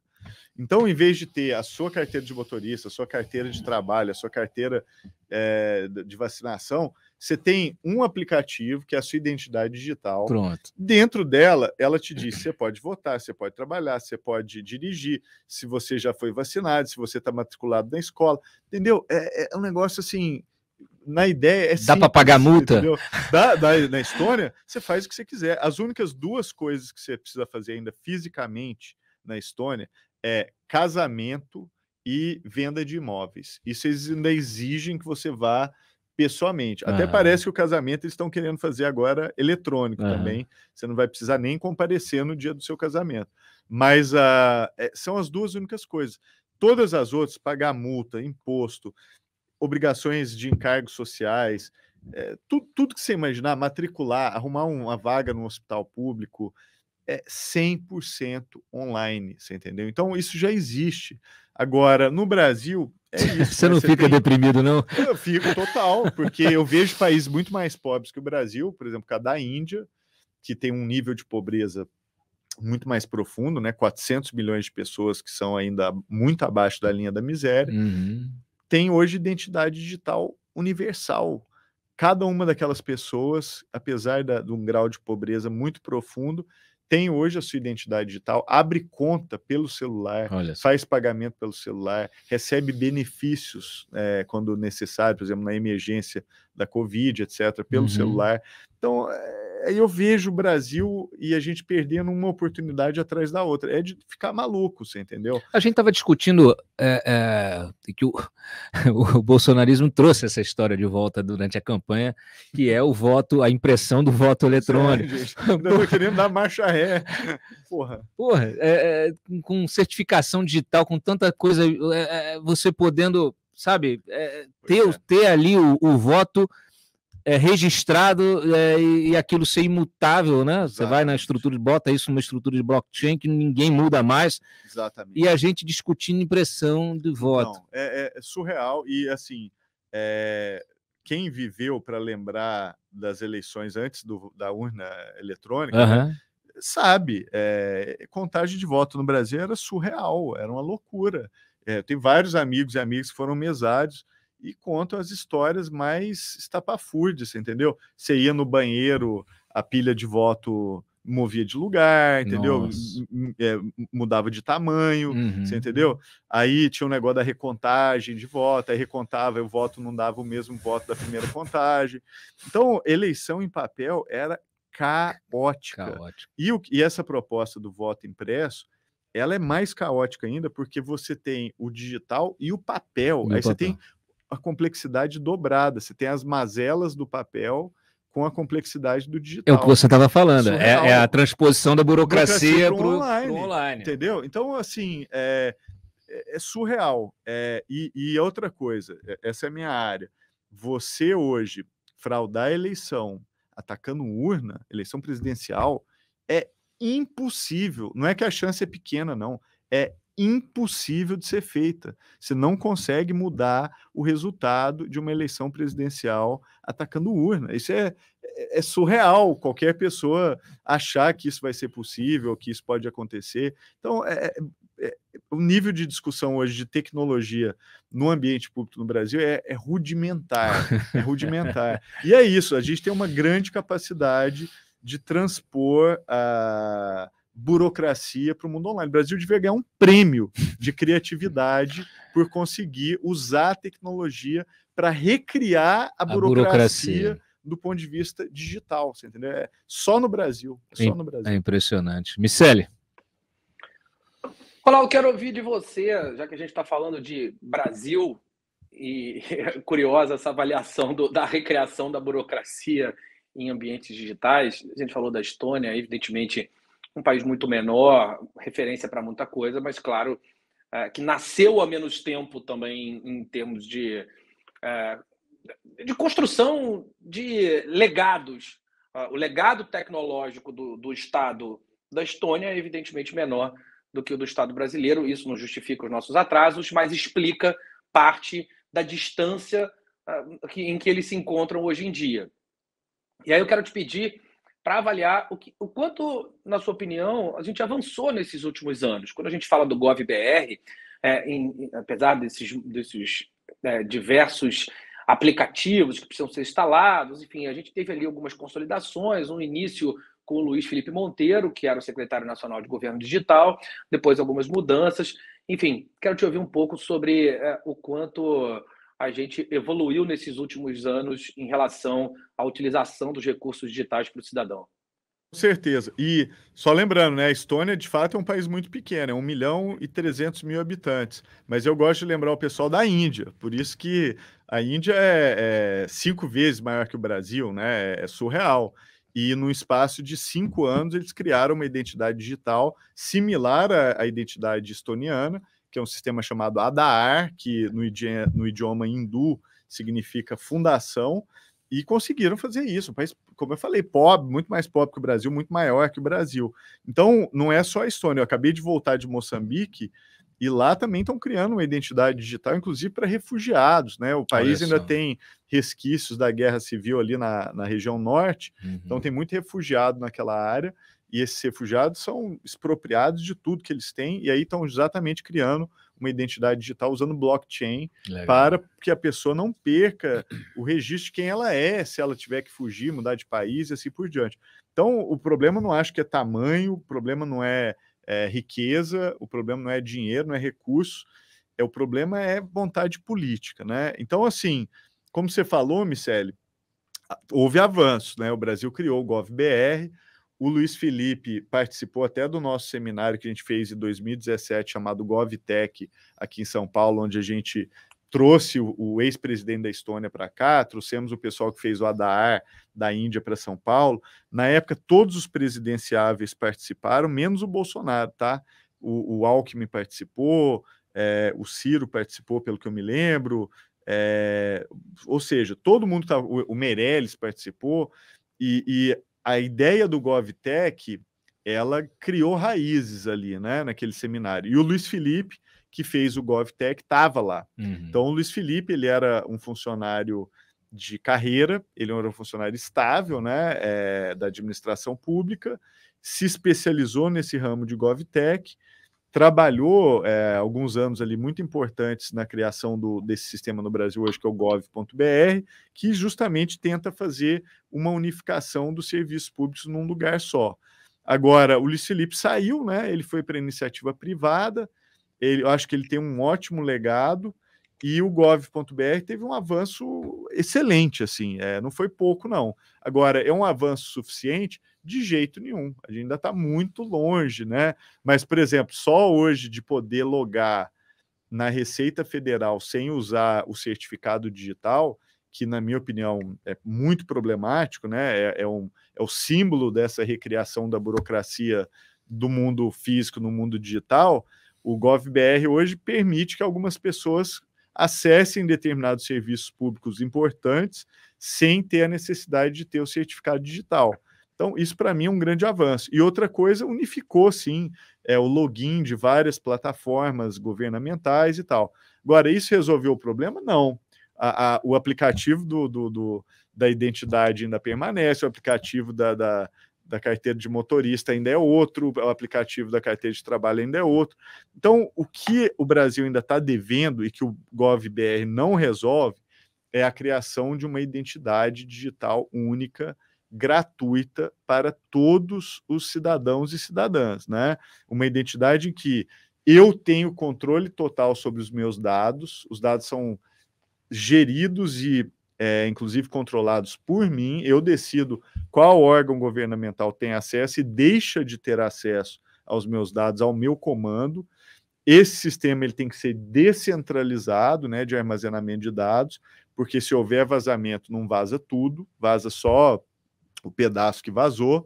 Então, em vez de ter a sua carteira de motorista, a sua carteira de trabalho, a sua carteira é, de vacinação, você tem um aplicativo que é a sua identidade digital. Pronto. Dentro dela, ela te diz: você pode votar, você pode trabalhar, você pode dirigir, se você já foi vacinado, se você está matriculado na escola. Entendeu? É, é um negócio assim na ideia é dá para pagar multa da, da, na Estônia você faz o que você quiser as únicas duas coisas que você precisa fazer ainda fisicamente na Estônia é casamento e venda de imóveis. Isso eles ainda exigem que você vá pessoalmente. Até parece que o casamento eles estão querendo fazer agora eletrônico também. Você não vai precisar nem comparecer no dia do seu casamento. Mas é, são as duas únicas coisas. Todas as outras, pagar multa, imposto, obrigações de encargos sociais, é, tudo que você imaginar, matricular, arrumar uma vaga no hospital público, é 100% online, você entendeu? Então isso já existe. Agora, no Brasil, é *laughs* isso. você né? não você fica tem... deprimido, não? Eu fico total, porque eu *laughs* vejo países muito mais pobres que o Brasil, por exemplo, cada Índia, que tem um nível de pobreza muito mais profundo, né? 400 milhões de pessoas que são ainda muito abaixo da linha da miséria, uhum. tem hoje identidade digital universal. Cada uma daquelas pessoas, apesar da, de um grau de pobreza muito profundo, tem hoje a sua identidade digital, abre conta pelo celular, faz pagamento pelo celular, recebe benefícios é, quando necessário, por exemplo, na emergência da Covid, etc., pelo uhum. celular. Então, é, aí eu vejo o Brasil e a gente perdendo uma oportunidade atrás da outra. É de ficar maluco, você entendeu? A gente estava discutindo é, é, que o, *laughs* o, bolsonarismo trouxe essa história de volta durante a campanha, que é o voto, a impressão do voto eletrônico. Estou querendo dar marcha ré. Porra. Porra, é, é com certificação digital, com tanta coisa, é, é, você podendo, sabe, ter, ter ali o, o voto é, registrado é, e aquilo ser imutável, né? Exatamente. Você vai na estrutura, bota isso numa estrutura de blockchain que ninguém muda mais. Exatamente. E a gente discutindo impressão de voto. Não, é, é, é surreal e assim, é, quem viveu para lembrar das eleições antes do, da urna eletrônica uhum. né, sabe, é, contagem de voto no Brasil era surreal, era uma loucura. É, tem vários amigos e amigas que foram mesados e contam as histórias mais estapafúrdias, entendeu? Você ia no banheiro, a pilha de voto movia de lugar, entendeu? É, mudava de tamanho, uhum. você entendeu? Uhum. Aí tinha um negócio da recontagem de voto, aí recontava, e o voto não dava o mesmo voto da primeira contagem. Então, eleição em papel era caótica. caótica. E, o, e essa proposta do voto impresso, ela é mais caótica ainda, porque você tem o digital e o papel. E aí o papel. você tem a complexidade dobrada. Você tem as mazelas do papel com a complexidade do digital. É o que você estava falando, é, é, é a transposição da burocracia, para o online, online, Entendeu? Então, assim, é, é, é surreal. É, e, e outra coisa, é, essa é a minha área. Você hoje fraudar a eleição atacando urna, eleição presidencial, é impossível. Não é que a chance é pequena, não. É impossível de ser feita. Você não consegue mudar o resultado de uma eleição presidencial atacando urna. Isso é, é, é surreal qualquer pessoa achar que isso vai ser possível, que isso pode acontecer. Então, é, é, é, o nível de discussão hoje de tecnologia no ambiente público no Brasil é, é rudimentar, é rudimentar. *laughs* E é isso, a gente tem uma grande capacidade de transpor a, burocracia para o mundo online. O Brasil devia ganhar um prêmio de criatividade por conseguir usar a tecnologia para recriar a, a burocracia, burocracia, do ponto de vista digital, você entendeu? É só no Brasil, é só no Brasil. É impressionante. Micele. Olá, eu quero ouvir de você, já que a gente está falando de Brasil e é *laughs* curiosa essa avaliação do, da recriação da burocracia em ambientes digitais. A gente falou da Estônia, evidentemente um país muito menor, referência para muita coisa, mas claro é, que nasceu há menos tempo também em, termos de, é, de construção de legados. Ah, o legado tecnológico do, do Estado da Estônia é evidentemente menor do que o do Estado brasileiro. Isso não justifica os nossos atrasos, mas explica parte da distância ah, em que eles se encontram hoje em dia. E aí eu quero te pedir para avaliar o, que, o quanto, na sua opinião, a gente avançou nesses últimos anos. Quando a gente fala do GovBR, é, em, apesar desses, desses é, diversos aplicativos que precisam ser instalados, enfim, a gente teve ali algumas consolidações, um início com o Luiz Felipe Monteiro, que era o secretário nacional de governo digital, depois algumas mudanças. Enfim, quero te ouvir um pouco sobre é, o quanto a gente evoluiu nesses últimos anos em relação à utilização dos recursos digitais para o cidadão. Com certeza. E só lembrando, né, a Estônia de fato é um país muito pequeno, é 1 milhão e 300 mil habitantes. Mas eu gosto de lembrar o pessoal da Índia, por isso que a Índia é, é cinco vezes maior que o Brasil, né? É, é surreal. E no espaço de cinco anos eles criaram uma identidade digital similar à, à identidade estoniana que é um sistema chamado Adar, que no idioma, no idioma hindu significa fundação, e conseguiram fazer isso. Um país, como eu falei, pobre, muito mais pobre que o Brasil, muito maior que o Brasil. Então, não é só a Estônia. Eu acabei de voltar de Moçambique e lá também estão criando uma identidade digital, inclusive para refugiados, né? O país ainda tem resquícios da guerra civil ali na, na região norte, uhum. então tem muito refugiado naquela área e esses refugiados são expropriados de tudo que eles têm, e aí estão exatamente criando uma identidade digital usando blockchain Legal. para que a pessoa não perca o registro de quem ela é, se ela tiver que fugir, mudar de país e assim por diante. Então, o problema não acho que é tamanho, o problema não é, é riqueza, o problema não é dinheiro, não é recurso, é o problema é vontade política, né? Então, assim, como você falou, Michele, houve avanço, né? O Brasil criou o GovBR, o Luiz Felipe participou até do nosso seminário que a gente fez em 2017, chamado GovTech, aqui em São Paulo, onde a gente trouxe o, o ex-presidente da Estônia para cá, trouxemos o pessoal que fez o ADAR da Índia para São Paulo. Na época, todos os presidenciáveis participaram, menos o Bolsonaro, tá? O, o Alckmin participou, é, o Ciro participou, pelo que eu me lembro. É, ou seja, todo mundo estava. O, o Meirelles participou, e, e a ideia do GovTech ela criou raízes ali, né, naquele seminário. E o Luiz Felipe, que fez o GovTech, estava lá. Uhum. Então, o Luiz Felipe, ele era um funcionário de carreira, ele era um funcionário estável, né, é, da administração pública, se especializou nesse ramo de GovTech, trabalhou é, alguns anos ali muito importantes na criação do, desse sistema no Brasil hoje, que é o gov.br, que justamente tenta fazer uma unificação dos serviços públicos num lugar só. Agora, o Luiz Felipe saiu, né? Ele foi para iniciativa privada, ele, eu acho que ele tem um ótimo legado, e o gov.br teve um avanço excelente, assim, é, não foi pouco, não. Agora, é um avanço suficiente de jeito nenhum, a gente ainda está muito longe, né? Mas, por exemplo, só hoje de poder logar na Receita Federal sem usar o certificado digital, que na minha opinião é muito problemático, né? É, é, um, é o símbolo dessa recriação da burocracia do mundo físico no mundo digital. O GovBR hoje permite que algumas pessoas acessem determinados serviços públicos importantes sem ter a necessidade de ter o certificado digital. Então, isso para mim é um grande avanço. E outra coisa, unificou sim é, o login de várias plataformas governamentais e tal. Agora, isso resolveu o problema? Não. A, a, o aplicativo do, do, do, da identidade ainda permanece, o aplicativo da, da, da carteira de motorista ainda é outro, o aplicativo da carteira de trabalho ainda é outro. Então, o que o Brasil ainda está devendo e que o GovBR não resolve é a criação de uma identidade digital única gratuita para todos os cidadãos e cidadãs, né? Uma identidade em que eu tenho controle total sobre os meus dados, os dados são geridos e, é, inclusive, controlados por mim. Eu decido qual órgão governamental tem acesso e deixa de ter acesso aos meus dados, ao meu comando. Esse sistema ele tem que ser descentralizado, né, de armazenamento de dados, porque se houver vazamento, não vaza tudo, vaza só o tipo, pedaço que vazou.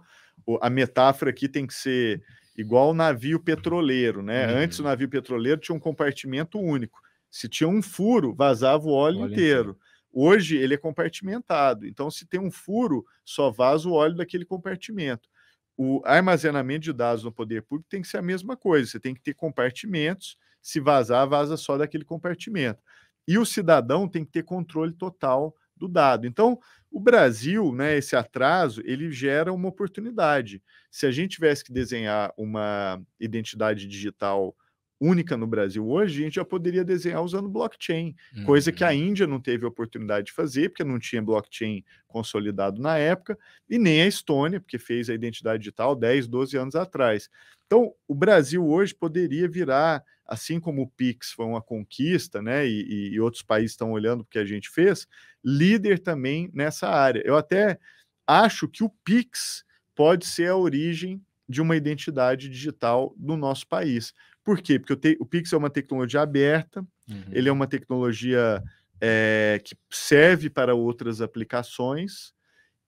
A metáfora aqui tem que ser igual o navio petroleiro, né? Uhum. Antes o navio petroleiro tinha um compartimento único. Se tinha um furo, vazava o óleo, o óleo inteiro. inteiro. Hoje ele é compartimentado. Então, se tem um furo, só vaza o óleo daquele compartimento. O armazenamento de dados no poder público tem que ser a mesma coisa. Você tem que ter compartimentos. Se vazar, vaza só daquele compartimento. E o cidadão tem que ter controle total do dado. Então, o Brasil, né, esse atraso, ele gera uma oportunidade. Se a gente tivesse que desenhar uma identidade digital única no Brasil hoje, a gente já poderia desenhar usando blockchain, uhum. coisa que a uhum. Índia não teve oportunidade de fazer, porque não tinha blockchain consolidado na época, e nem a Estônia, porque fez a identidade digital 10, 12 anos atrás. Então, o Brasil hoje poderia virar, assim como o Pix foi uma conquista, né, e, e outros países estão olhando o que a gente fez, líder também nessa área. Eu até acho que o Pix pode ser a origem de uma identidade digital do nosso país por quê? Porque te, o Pixel é uma tecnologia aberta, uhum. ele é uma tecnologia é, que serve para outras aplicações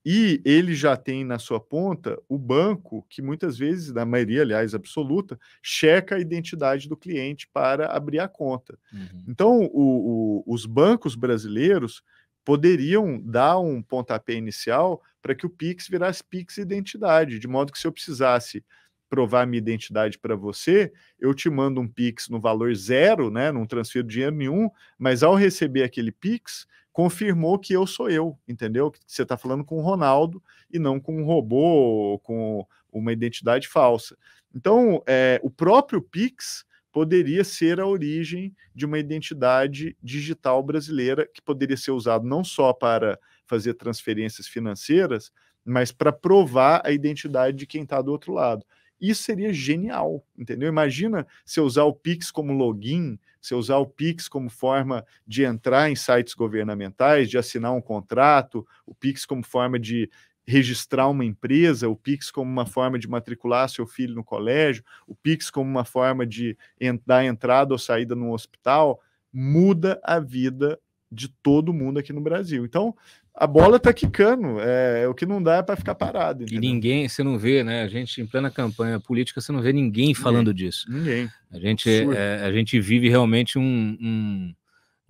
e ele já tem na sua ponta o banco que muitas vezes, na maioria, aliás, absoluta, checa a identidade do cliente para abrir a conta. Uhum. Então, o, o, os bancos brasileiros poderiam dar um pontapé inicial para que o Pix virasse Pix Identidade, de modo que se eu precisasse provar minha identidade para você, eu te mando um Pix no valor zero, né? Não transfiro dinheiro nenhum, mas ao receber aquele Pix, confirmou que eu sou eu, entendeu? Que você está falando com o Ronaldo e não com um robô, com uma identidade falsa. Então, é, o próprio Pix poderia ser a origem de uma identidade digital brasileira que poderia ser usado não só para fazer transferências financeiras, mas para provar a identidade de quem está do outro lado. Isso seria genial, entendeu? Imagina se usar o Pix como login, se usar o Pix como forma de entrar em sites governamentais, de assinar um contrato, o Pix como forma de registrar uma empresa, o Pix como uma forma de matricular seu filho no colégio, o Pix como uma forma de dar entrada ou saída num hospital, muda a vida de todo mundo aqui no Brasil. Então, a bola tá quicando. É, é, o que não dá é para ficar parado. Entendeu? E ninguém, você não vê, né? A gente em plena campanha política, você não vê ninguém falando ninguém, disso. Ninguém. A gente, é, é, a gente vive realmente um, um,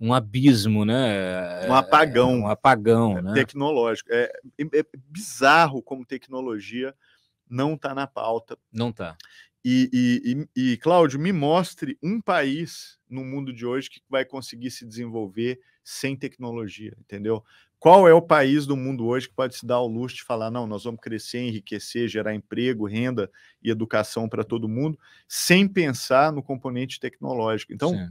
um abismo, né? Um apagão. É, um apagão, é né? Tecnológico. É, é bizarro como tecnologia não tá na pauta. Não tá. E, e, e, e Cláudio, me mostre um país no mundo de hoje que vai conseguir se desenvolver sem tecnologia, entendeu? Qual é o país do mundo hoje que pode se dar ao luxo de falar, não, nós vamos crescer, enriquecer, gerar emprego, renda e educação para todo mundo, sem pensar no componente tecnológico? Então, Sim.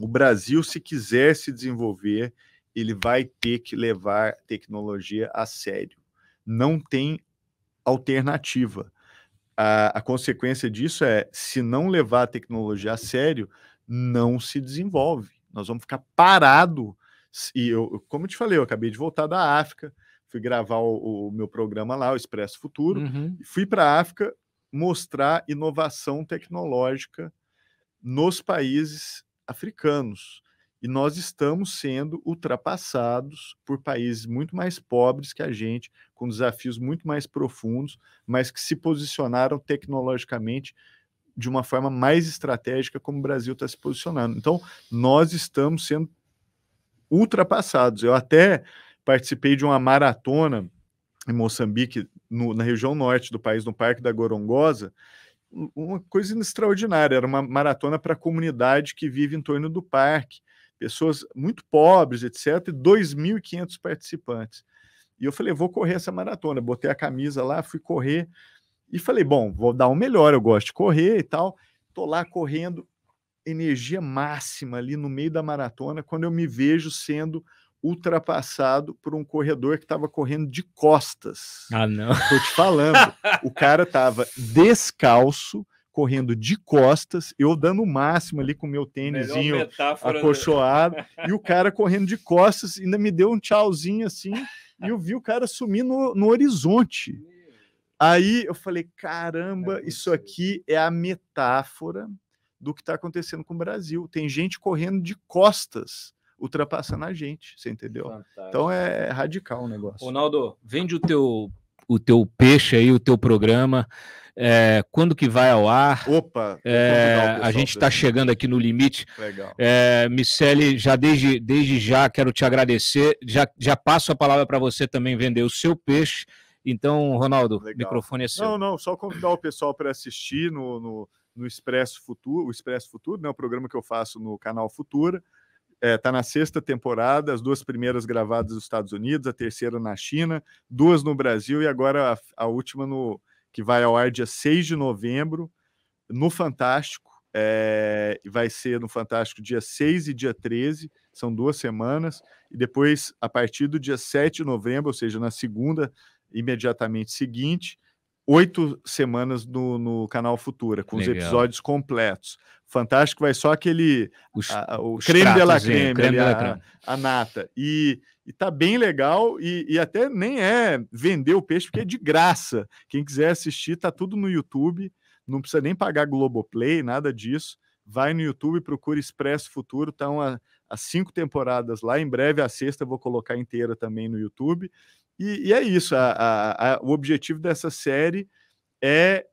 o Brasil, se quiser se desenvolver, ele vai ter que levar tecnologia a sério. Não tem alternativa. A, a, consequência disso é, se não levar a tecnologia a sério, não se desenvolve. Nós vamos ficar parado e eu, como eu te falei, eu acabei de voltar da África, fui gravar o, o meu programa lá, o Expresso Futuro, uhum. fui para a África mostrar inovação tecnológica nos países africanos. E nós estamos sendo ultrapassados por países muito mais pobres que a gente, com desafios muito mais profundos, mas que se posicionaram tecnologicamente de uma forma mais estratégica, como o Brasil está se posicionando. Então, nós estamos sendo ultrapassados. Eu até participei de uma maratona em Moçambique, no, na região norte do país, no Parque da Gorongosa, uma coisa extraordinária. Era uma maratona para a comunidade que vive em torno do parque, pessoas muito pobres, etc., e 2.500 participantes. E eu falei, vou correr essa maratona. Botei a camisa lá, fui correr e falei, bom, vou dar o um melhor, eu gosto de correr e tal. Tô lá correndo, energia máxima ali no meio da maratona quando eu me vejo sendo ultrapassado por um corredor que estava correndo de costas. Ah, não. Tô te falando. o cara estava *laughs* descalço, correndo de costas, eu dando o máximo ali com meu tênisinho acolchoado, e o cara correndo de costas, ainda me deu um tchauzinho assim, e eu vi o cara sumir no, no horizonte. Aí eu falei: caramba, é isso aqui é a metáfora do que está acontecendo com o Brasil. Tem gente correndo de costas, ultrapassando a gente, você entendeu? Então é, Fantástico. Então é radical o negócio. Ronaldo, vende o teu, o teu peixe aí, o teu programa. É, quando que vai ao ar? Opa! É, a gente está chegando aqui no limite. Legal. É, Miceli, já desde, desde já quero te agradecer. Já, já passo a palavra para você também vender o seu peixe. Então, Ronaldo, Legal. microfone é seu. Não, não, só convidar o pessoal para assistir no, no no Expresso Futuro, o Expresso Futuro, né, o programa que eu faço no canal Futura. Está é, tá na sexta temporada, as duas primeiras gravadas nos Estados Unidos, a terceira na China, duas no Brasil e agora a, a última no que vai ao ar dia 6 de novembro, no Fantástico. É, vai ser no Fantástico dia 6 e dia 13, são duas semanas, e depois, a partir do dia 7 de novembro, ou seja, na segunda, imediatamente seguinte, oito semanas no, no canal Futura, com Legal. os episódios completos. Fantástico, vai só aquele. Os, a, o os creme de la creme, creme ali, a, a, nata. E, e tá bem legal, e, e até nem é vender o peixe, porque é de graça. Quem quiser assistir, tá tudo no YouTube, não precisa nem pagar Globoplay, nada disso. Vai no YouTube, procura Expresso Futuro, tá uma as cinco temporadas lá. Em breve, a sexta vou colocar inteira também no YouTube. E, e é isso. A, a, a, o objetivo dessa série é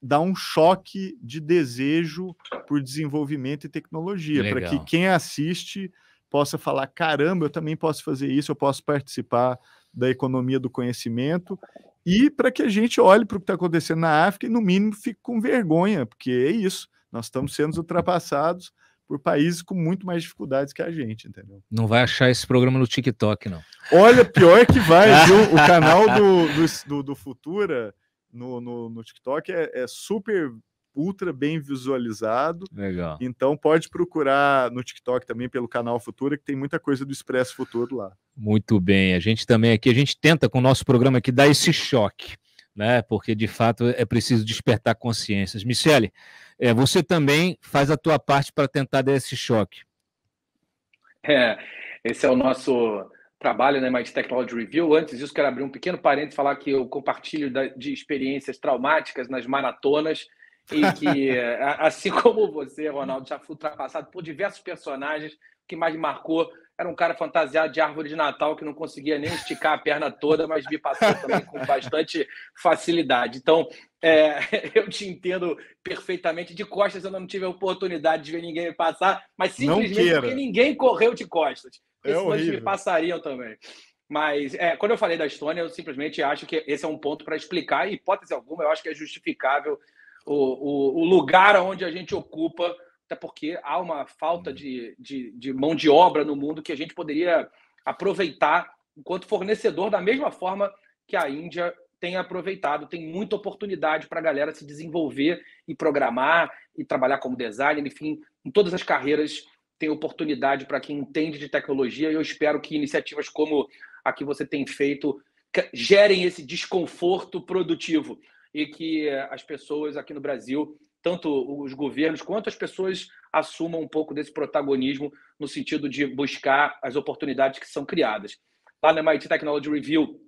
dar um choque de desejo por desenvolvimento e tecnologia, para que quem assiste possa falar: caramba, eu também posso fazer isso, eu posso participar da economia do conhecimento. E para que a gente olhe para o que está acontecendo na África e, no mínimo, fique com vergonha, porque é isso. Nós estamos sendo ultrapassados por países com muito mais dificuldades que a gente, entendeu? Não vai achar esse programa no TikTok, não. Olha, pior que vai, *laughs* viu? O canal do, do, do, do Futura no, no, no TikTok é, é, super ultra bem visualizado. Legal. Então pode procurar no TikTok também pelo canal Futura, que tem muita coisa do Expresso Futuro lá. Muito bem. A gente também aqui, a gente tenta com o nosso programa aqui dar esse choque né? Porque de fato é preciso despertar consciências. Michele, é, você também faz a tua parte para tentar dar esse choque. É, esse é o nosso trabalho na né, MIT Technology Review. Antes disso, quero abrir um pequeno parênteses e falar que eu compartilho de experiências traumáticas nas maratonas e que, *laughs* é, assim como você, Ronaldo, já fui ultrapassado por diversos personagens. O que mais marcou era um cara fantasiado de árvore de Natal que não conseguia nem esticar a perna toda, mas me passou também com bastante facilidade. Então, é, *laughs* eu te entendo perfeitamente. De costas eu não tive a oportunidade de ver ninguém me passar, mas simplesmente porque ninguém correu de costas. É Esses é me passariam também. Mas é, quando eu falei da Estônia, eu simplesmente acho que esse é um ponto para explicar, e hipótese alguma, eu acho que é justificável o, o, o lugar onde a gente ocupa até porque há uma falta uhum. de, de, de mão de obra no mundo que a gente poderia aproveitar enquanto fornecedor, da mesma forma que a Índia tem aproveitado, tem muita oportunidade para a galera se desenvolver e programar e trabalhar como designer, enfim, em todas as carreiras tem oportunidade para quem entende de tecnologia e eu espero que iniciativas como a que você tem feito gerem esse desconforto produtivo e que as pessoas aqui no Brasil tanto os governos quanto as pessoas assumam um pouco desse protagonismo no sentido de buscar as oportunidades que são criadas. Lá na MIT Technology Review,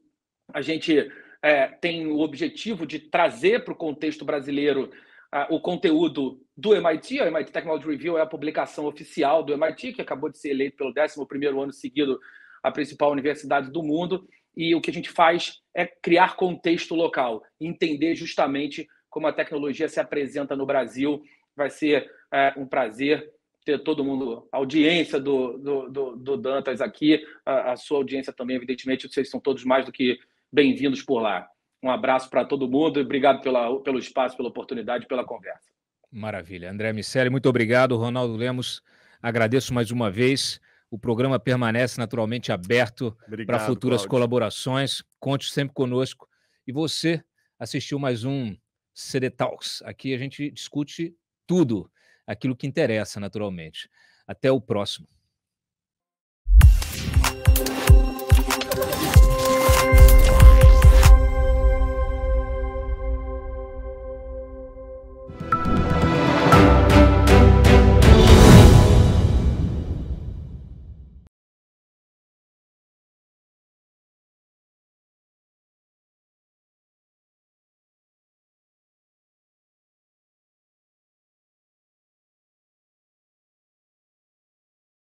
a gente é, tem o objetivo de trazer para o contexto brasileiro uh, o conteúdo do MIT. A MIT Technology Review é a publicação oficial do MIT, que acabou de ser eleito pelo 11º ano seguido a principal universidade do mundo. E o que a gente faz é criar contexto local, entender justamente como a tecnologia se apresenta no Brasil. Vai ser é, um prazer ter todo mundo, a audiência do, do, do, do Dantas aqui, a, a, sua audiência também, evidentemente, vocês são todos mais do que bem-vindos por lá. Um abraço para todo mundo e obrigado pela, pelo espaço, pela oportunidade, pela conversa. Maravilha. André Miceli, muito obrigado. Ronaldo Lemos, agradeço mais uma vez. O programa permanece naturalmente aberto para futuras Claudio. colaborações. Conte sempre conosco. E você assistiu mais um CD Talks. Aqui a gente discute tudo, aquilo que interessa, naturalmente. Até o próximo.